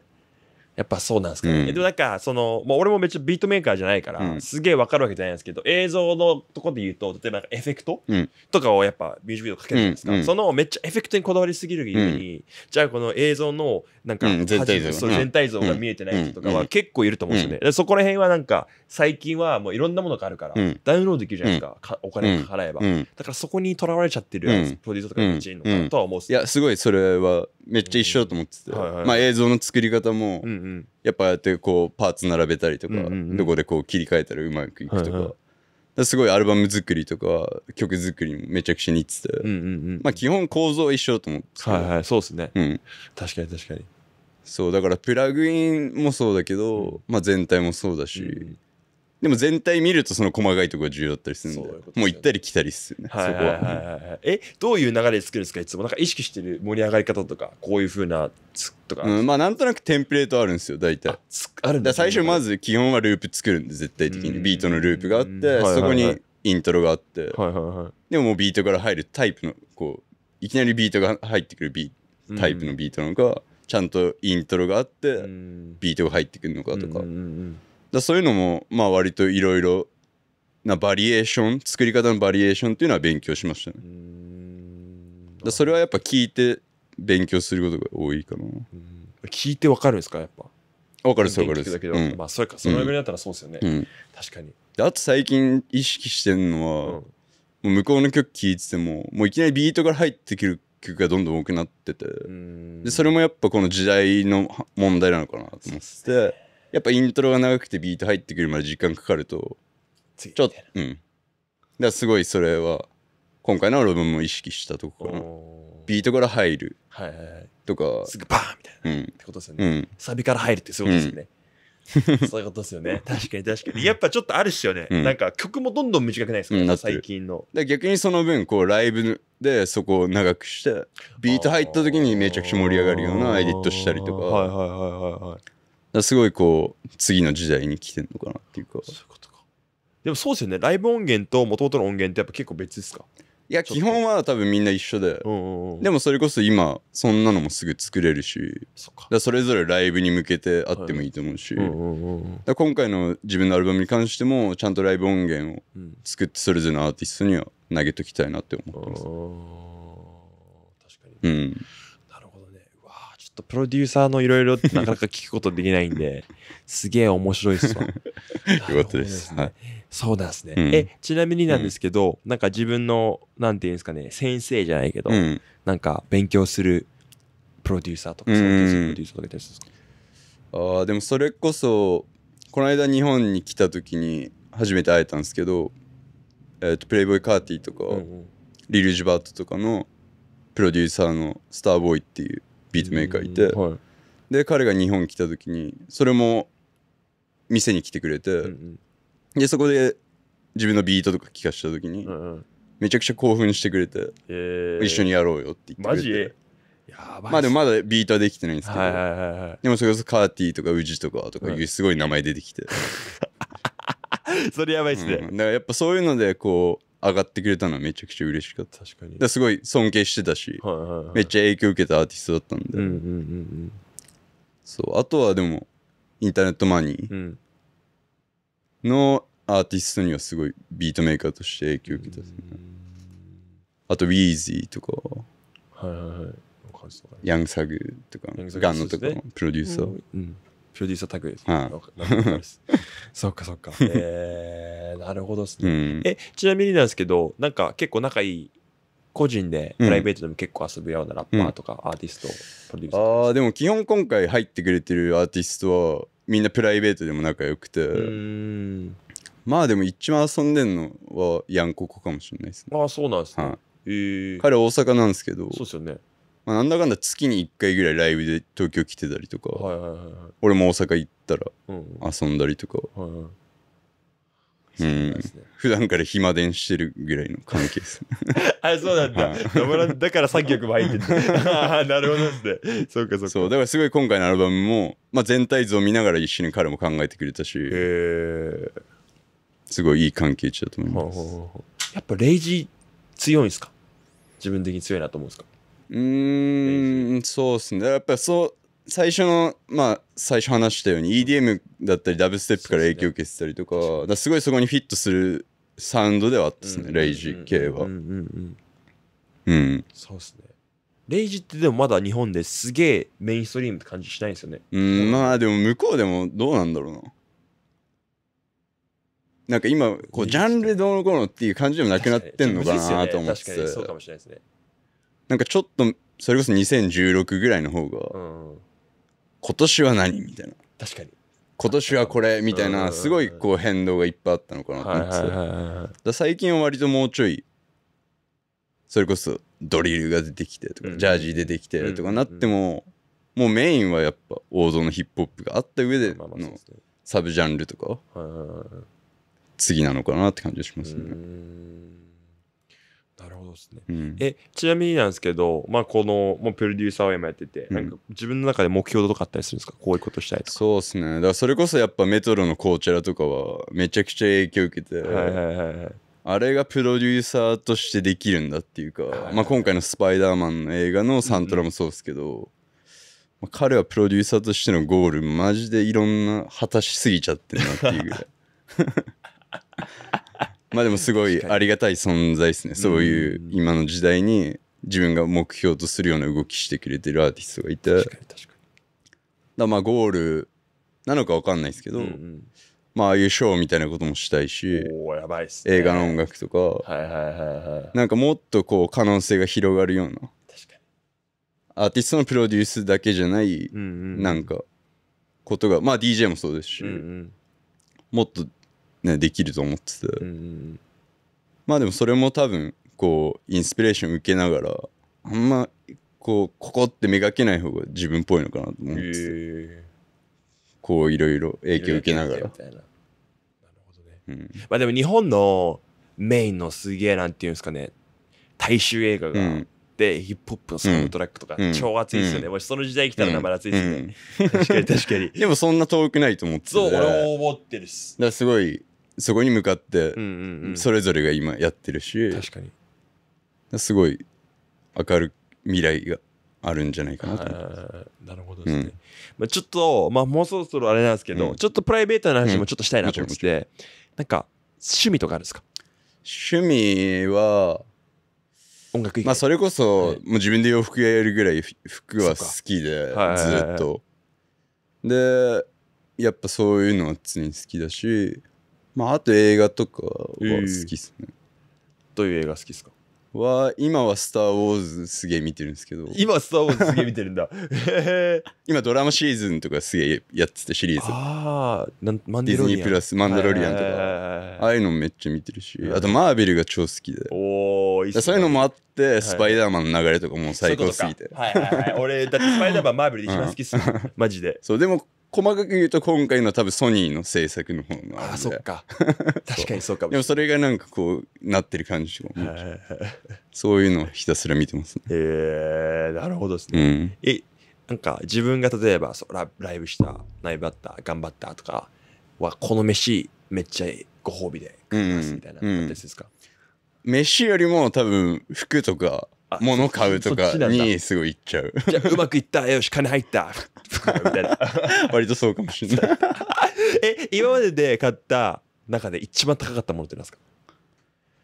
やっぱそうなんですかね、うん、でもなんかその、まあ、俺もめっちゃビートメーカーじゃないから、うん、すげえ分かるわけじゃないんですけど映像のとこで言うと例えばエフェクト、うん、とかをやっぱミュージックビデオかけるじゃないですか、そのめっちゃエフェクトにこだわりすぎるゆえに、じゃあこの映像のなんか、全体像全体像が見えてない人とかは結構いると思うんですよね、そこら辺はなんか最近はもういろんなものがあるから、ダウンロードできるじゃないですかかお金払えば、だからそこにとらわれちゃってるプロデューサーとかがいるのかとは思うんすいやすごいそれはめっちゃ一緒だと思ってて、はいはい、まあ、映像の作り方も、うん、やっぱああやってこうパーツ並べたりとか、うんうんうん、どこでこう切り替えたらうまくいくとかはいはい、すごいアルバム作りとか曲作りもめちゃくちゃ似てて、うんうんうん、まあ基本構造は一緒と思ってはいはいそうですね、うん、確かに確かにそうだからプラグインもそうだけど、まあ、全体もそうだし、うんでも全体見るとその細かいところ重要だったりするんでううでねもう行ったり来たりっすよね、はいはいはいはいはい。え、どういう流れで作るんですかいつも。なんか意識してる盛り上がり方とか、こういううなつとか。うん、まあなんとなくテンプレートあるんですよ大体あつあるんだ最初まず。基本はループ作るんで絶対的にビートのループがあっはいてはいはいそこにイントロがあってはいはいはでももうビートから入るタイプのこういきなりビートが入ってくるビタイプのビートなのかちゃんとイントロがあってビートが入ってくるのかとかうんうんうんだそういうのもまあ割といろいろなバリエーション作り方のバリエーションっていうのは勉強しましたねだそれはやっぱ聞いて勉強することが多いかな聞いてわかるんですかやっぱわかるですわかるです、うん、まあそれかそのレベルだったらそうですよね、うん、確かにあと最近意識してんのは、うん、もう向こうの曲聴いててももういきなりビートから入ってくる曲がどんどん多くなっててでそれもやっぱこの時代の問題なのかなと思ってて、やっぱイントロが長くてビート入ってくるまで時間かかるとちょっとうんだすごいそれは今回のロブも意識したとこかなビートから入るはいはいはいとかすぐバーンみたいな、うん、ってことですよね、うん、サビから入るってすごいですよね、うん、そういうことですよね確かに確かにやっぱちょっとあるっすよね、うん、なんか曲もどんどん短くないですか、ね、最近の逆にその分こうライブでそこを長くしてビート入った時にめちゃくちゃ盛り上がるようなエディットしたりとかはいはいはいはいはいすごいこう次の時代に来てんのかなっていうかそういうことかでもそうですよねライブ音源と元々の音源ってやっぱ結構別ですかいや基本は多分みんな一緒で、うんうん、でもそれこそ今そんなのもすぐ作れるしだそれぞれライブに向けてあってもいいと思うし、はいうんうん、今回の自分のアルバムに関してもちゃんとライブ音源を作ってそれぞれのアーティストには投げときたいなって思ってます。うん、確かに、うんっとプロデューサーのいろいろってなかなか聞くことできないんで、[laughs] すげえ面白いっすわ。よかったです。はい、そうなんですね、うん、え、ちなみになんですけど、うん、なんか自分の、なんていうんですかね、先生じゃないけど、うん、なんか勉強するプロデューサーとか、プロデューサーとかんであでもそれこそ、この間日本に来た時に初めて会えたんですけど、えーと、とプレイボーイ・カーティーとか、うんうん、リル・ジュバートとかのプロデューサーのスターボーイっていうビートメーカーいて、うはい、で彼が日本来た時にそれも店に来てくれて、うんうん、でそこで自分のビートとか聞かした時に、うんうん、めちゃくちゃ興奮してくれて、えー、一緒にやろうよって言ってくれて。やばいまあでもまだビートはできてないんですけど、はいはいはいはい、でもそれこそカーティーとかウジとかとかいうすごい名前出てきて、うん、それやばいっすね、うん、だからやっぱそういうのでこう上がってくれたのはめちゃくちゃ嬉しかった確かにだすごい尊敬してたし、はいはいはい、めっちゃ影響受けたアーティストだったんで、うんうんうんうん、そうあとはでもインターネットマニーのアーティストにはすごいビートメーカーとして影響受けた、ね、あとウィーズとか、はいはいはい、ヤングサグとかガンノとかプロデューサー、うんうんプロデューサータグです。はい、[laughs] そっかそっか。[laughs] えー、なるほどですね、うん、え、ちなみになんですけど、なんか結構仲いい、個人でプライベートでも結構遊ぶようなラッパーとか、アーティスト、プロデューサー、ああ、でも基本今回入ってくれてるアーティストは、みんなプライベートでも仲良くて。まあでも一番遊んでんのはヤンココかもしれないですね。ああ、そうなんですね。はい、えー、彼大阪なんですけど。そうですよね。まあ、なんだかんだ月に1回ぐらいライブで東京来てたりとか、はいはいはいはい、俺も大阪行ったら遊んだりとか、うん、はいはいうん、ね、普段から暇電してるぐらいの関係です。[laughs] あ、そうなんだ。はだから作曲も入ってて。なるほどですね。そうかそうか。そう、だからすごい今回のアルバムも、まあ、全体像を見ながら一緒に彼も考えてくれたし、すごいいい関係値だと思います。はあはあ、やっぱレイジ強いんですか自分的に強いなと思うんですかうんそうですねやっぱそう最初のまあ最初話したように EDM だったりダブステップから影響を受けてたりとかす、ね,、すごいそこにフィットするサウンドではあったですね、うん、レイジ系はうん、うん、そうですねレイジってでもまだ日本ですげえメインストリームって感じしないんですよねうんまあでも向こうでもどうなんだろうななんか今こうジャンルどうのこうのっていう感じでもなくなってんのかなと思って、確かにそうかもしれないですねなんかちょっとそれこそ2016ぐらいの方が、うん、今年は何みたいな確かに今年はこれみたいなすごいこう変動がいっぱいあったのかなと思って最近は割ともうちょいそれこそドリルが出てきてとか、うんジャージー出てきてとかなっても、もうメインはやっぱ王道のヒップホップがあった上でのサブジャンルとか次なのかなって感じがしますうね。んなるほどですね、うん、えちなみになんですけど、まあ、このもうプロデューサーを今やってて、うん、なんか自分の中で目標とかあったりするんですかこういうことしたいとかそうですねだからそれこそやっぱメトロの紅茶とかはめちゃくちゃ影響受けて、はいはいはいはい、あれがプロデューサーとしてできるんだっていうか、はいはいまあ、今回の「スパイダーマン」の映画のサントラもそうですけど、うんまあ、彼はプロデューサーとしてのゴールマジでいろんな果たしすぎちゃってるなっていうぐらい。[laughs] まあでもすごいありがたい存在ですねそういう今の時代に自分が目標とするような動きしてくれてるアーティストがいてだまあゴールなのか分かんないですけど、うんうん、まあああいうショーみたいなこともしたいし、ね、映画の音楽とか、はいはいはい、なんかもっとこう可能性が広がるようなアーティストのプロデュースだけじゃない、うんうん、なんかことがまあ DJ もそうですし、うんうん、もっとね、できると思ってて、うん、まあでもそれも多分こうインスピレーション受けながらあんまこうここってめがけない方が自分っぽいのかなと思っててこういろいろ影響受けながらなるほどね、まあでも日本のメインのすげえなんていうんですかね大衆映画が、うんっヒップホップのサウンドトラックとか、うん、超熱いですよね、うん、その時代来たらだ熱いですね、うん、確かに確かに [laughs] でもそんな遠くないと思ってそう俺も思ってるしだからすごいそこに向かってそれぞれが今やってるし、確かにすごい明るい未来があるんじゃないかなとなるほどですね、うん、まあ、ちょっと、まあ、もうそろそろあれなんですけど、うん、ちょっとプライベートな話もちょっとしたいなと思ってて、うん、なんか趣味とかあるんですか趣味は音楽まあそれこそ、はい、もう自分で洋服やるぐらい服は好きでずっと、でやっぱそういうのは常に好きだしまああと映画とかは好きっすね、どういう映画好きですかは今は「スター・ウォーズ」すげえ見てるんですけど今「スター・ウォーズ」すげえ見てるんだ [laughs] 今ドラマシーズンとかすげえやっててシリーズああディズニープラス「マンダロリアン」とかああいうのめっちゃ見てるしあとマーベルが超好きでおいい、ね、そういうのもあってスパイダーマンの流れとかもう最高すぎてはいはいはい俺だってスパイダーマンマーベル一番好きっす [laughs] マジでそうでも細かく言うと今回の多分ソニーの制作の方がああそっか [laughs] 確かにそうかもでもそれがなんかこうなってる感じもそういうのをひたすら見てますねへえー、なるほどですね、うん、えなんか自分が例えばそラライブしたライブあった頑張ったとかはこの飯めっちゃご褒美で食いますみたいな、うんうん、です飯よりも多分服とか物買うとかにすごい行っちゃう。じゃあうまくいったよし金入ったみたいな。[laughs] 割とそうかもしれない。[laughs] え今までで買った中で一番高かったものって何ですか、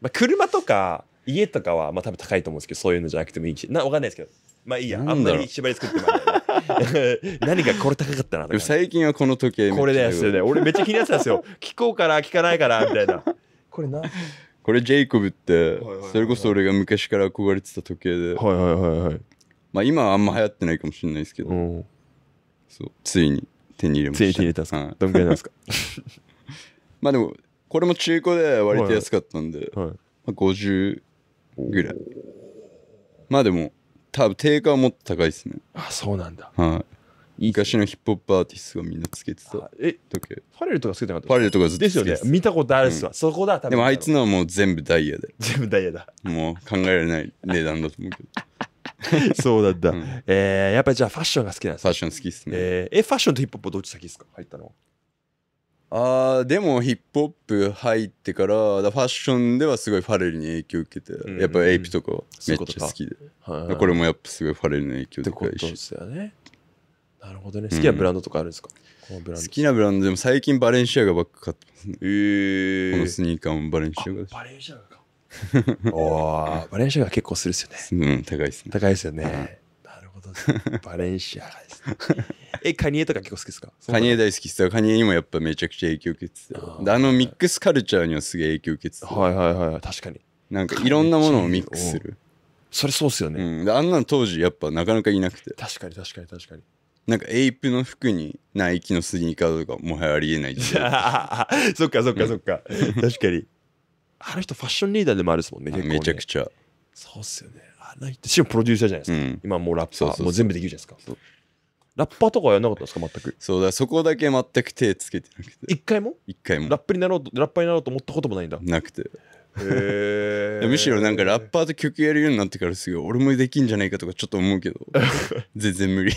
まあ、車とか家とかはまあ多分高いと思うんですけどそういうのじゃなくてもいいしな分かんないですけどまあいいやあんまり縛り作ってもらえ [laughs] 何がこれ高かったな最近はこの時計これですよね俺めっちゃ気になってたんですよ聞こうから聞かないからみたいなこれなこれジェイコブってそれこそ俺が昔から憧れてた時計ではいはいはいはいまあ今はあんま流行ってないかもしれないですけどそうついに手に入れましたついに手に入れたんどんくらいなんですか [laughs] まあでもこれも中古で割と安かったんで、まあ、50ぐらいまあでも多分定価はもっと高いですねあそうなんだはいいい歌のヒップホップアーティストがみんなつけてた。え時計。ファレルとかつけてなかったファレルとかずっとですよね。見たことあるっすわ。うん、そこだ、でもあいつのはもう全部ダイヤで。[laughs] 全部ダイヤだ。もう考えられない値段だと思うけど。[laughs] そうだった、うん、えー、やっぱりじゃあファッションが好きなんですかファッション好きですね。えー、ファッションとヒップホップどっち先ですか入ったのあーでもヒップホップ入ってからファッションではすごいファレルに影響を受けて、うんうん、やっぱエイプとかめっちゃ好きでこれもやっぱすごいファレルの影響でかいしですよねなるほどね好きなブランドとかあるんですか、このブラン好きなブランドでも最近バレンシアガばっか買ってますね。えこのスニーカーもバレンシアガバレンシアガかおバレンシアガ結構するっすよねうん、高いっすね。高いっすよね、なるほどバレンシアガですね [laughs] えカニエとか結構好きですかカニエ大好きっすよカニエにもやっぱめちゃくちゃ影響受けてたああのミックスカルチャーにはすげえ影響受けてはいはいはい確かになんかいろんなものをミックスする。それそうっすよね、うん、あんなの当時やっぱなかなかいなくて。確かに確かに確かになんかエイプの服にナイキのスニーカーとかもはやありえない [laughs] そっかそっかそっか確かにあの人ファッションリーダーでもあるですもんね結構ねめちゃくちゃそうっすよねあの人しかもプロデューサーじゃないですか、うん、今もうラッパーもう全部できるじゃないですかラッパーとかやんなかったですか全くそうだそこだけ全く手つけてなくて一回も一回もラップになろうとラッパーになろうと思ったこともないんだなくてええむしろなんかラッパーと曲やるようになってからすごい俺もできんじゃないかとかちょっと思うけど [laughs] 全然無理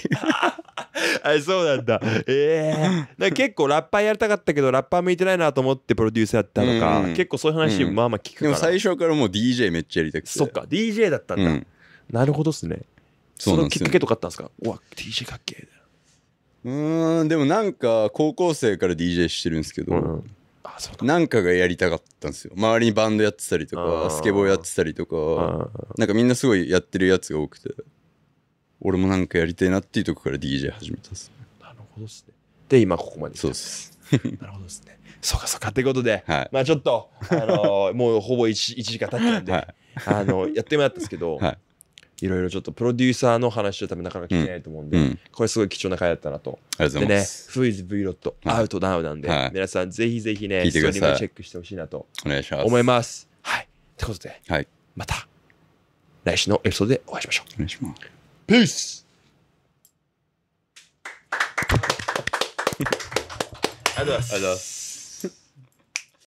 あそうなんだええー、結構ラッパーやりたかったけどラッパー向いてないなと思ってプロデュースやったのか、うん結構そういう話まあまあ聞くから、うん、でも最初からもう DJ めっちゃやりたくてそっか DJ だったんだ、うん、なるほどっすねそのきっかけとかあったんですかうわ DJ かっけえうんでもなんか高校生から DJ してるんですけど、うんなんかがやりたかったんですよ周りにバンドやってたりとかスケボーやってたりとかなんかみんなすごいやってるやつが多くて俺もなんかやりたいなっていうとこから DJ 始めたっすなるほどっすねで今ここまでそうですなるほどですねそうかそうかってことで、はい、まあちょっとあのー、もうほぼ 1, 1時間経ってたんで、はい、あのー、やってもらったんですけど、はいいろいろちょっとプロデューサーの話を多分なかなか聞けないと思うんで、うん、これすごい貴重な回だったなと。ありがとうございます。でね、フ h ズ is VLOT Out ウ o w なんで、はい、皆さんぜひぜひね、一緒にもチェックしてほしいなとお願いします。思います。はい。ということで、はい、また来週のエピソードでお会いしましょう。お願いします。ピースありがとうございます。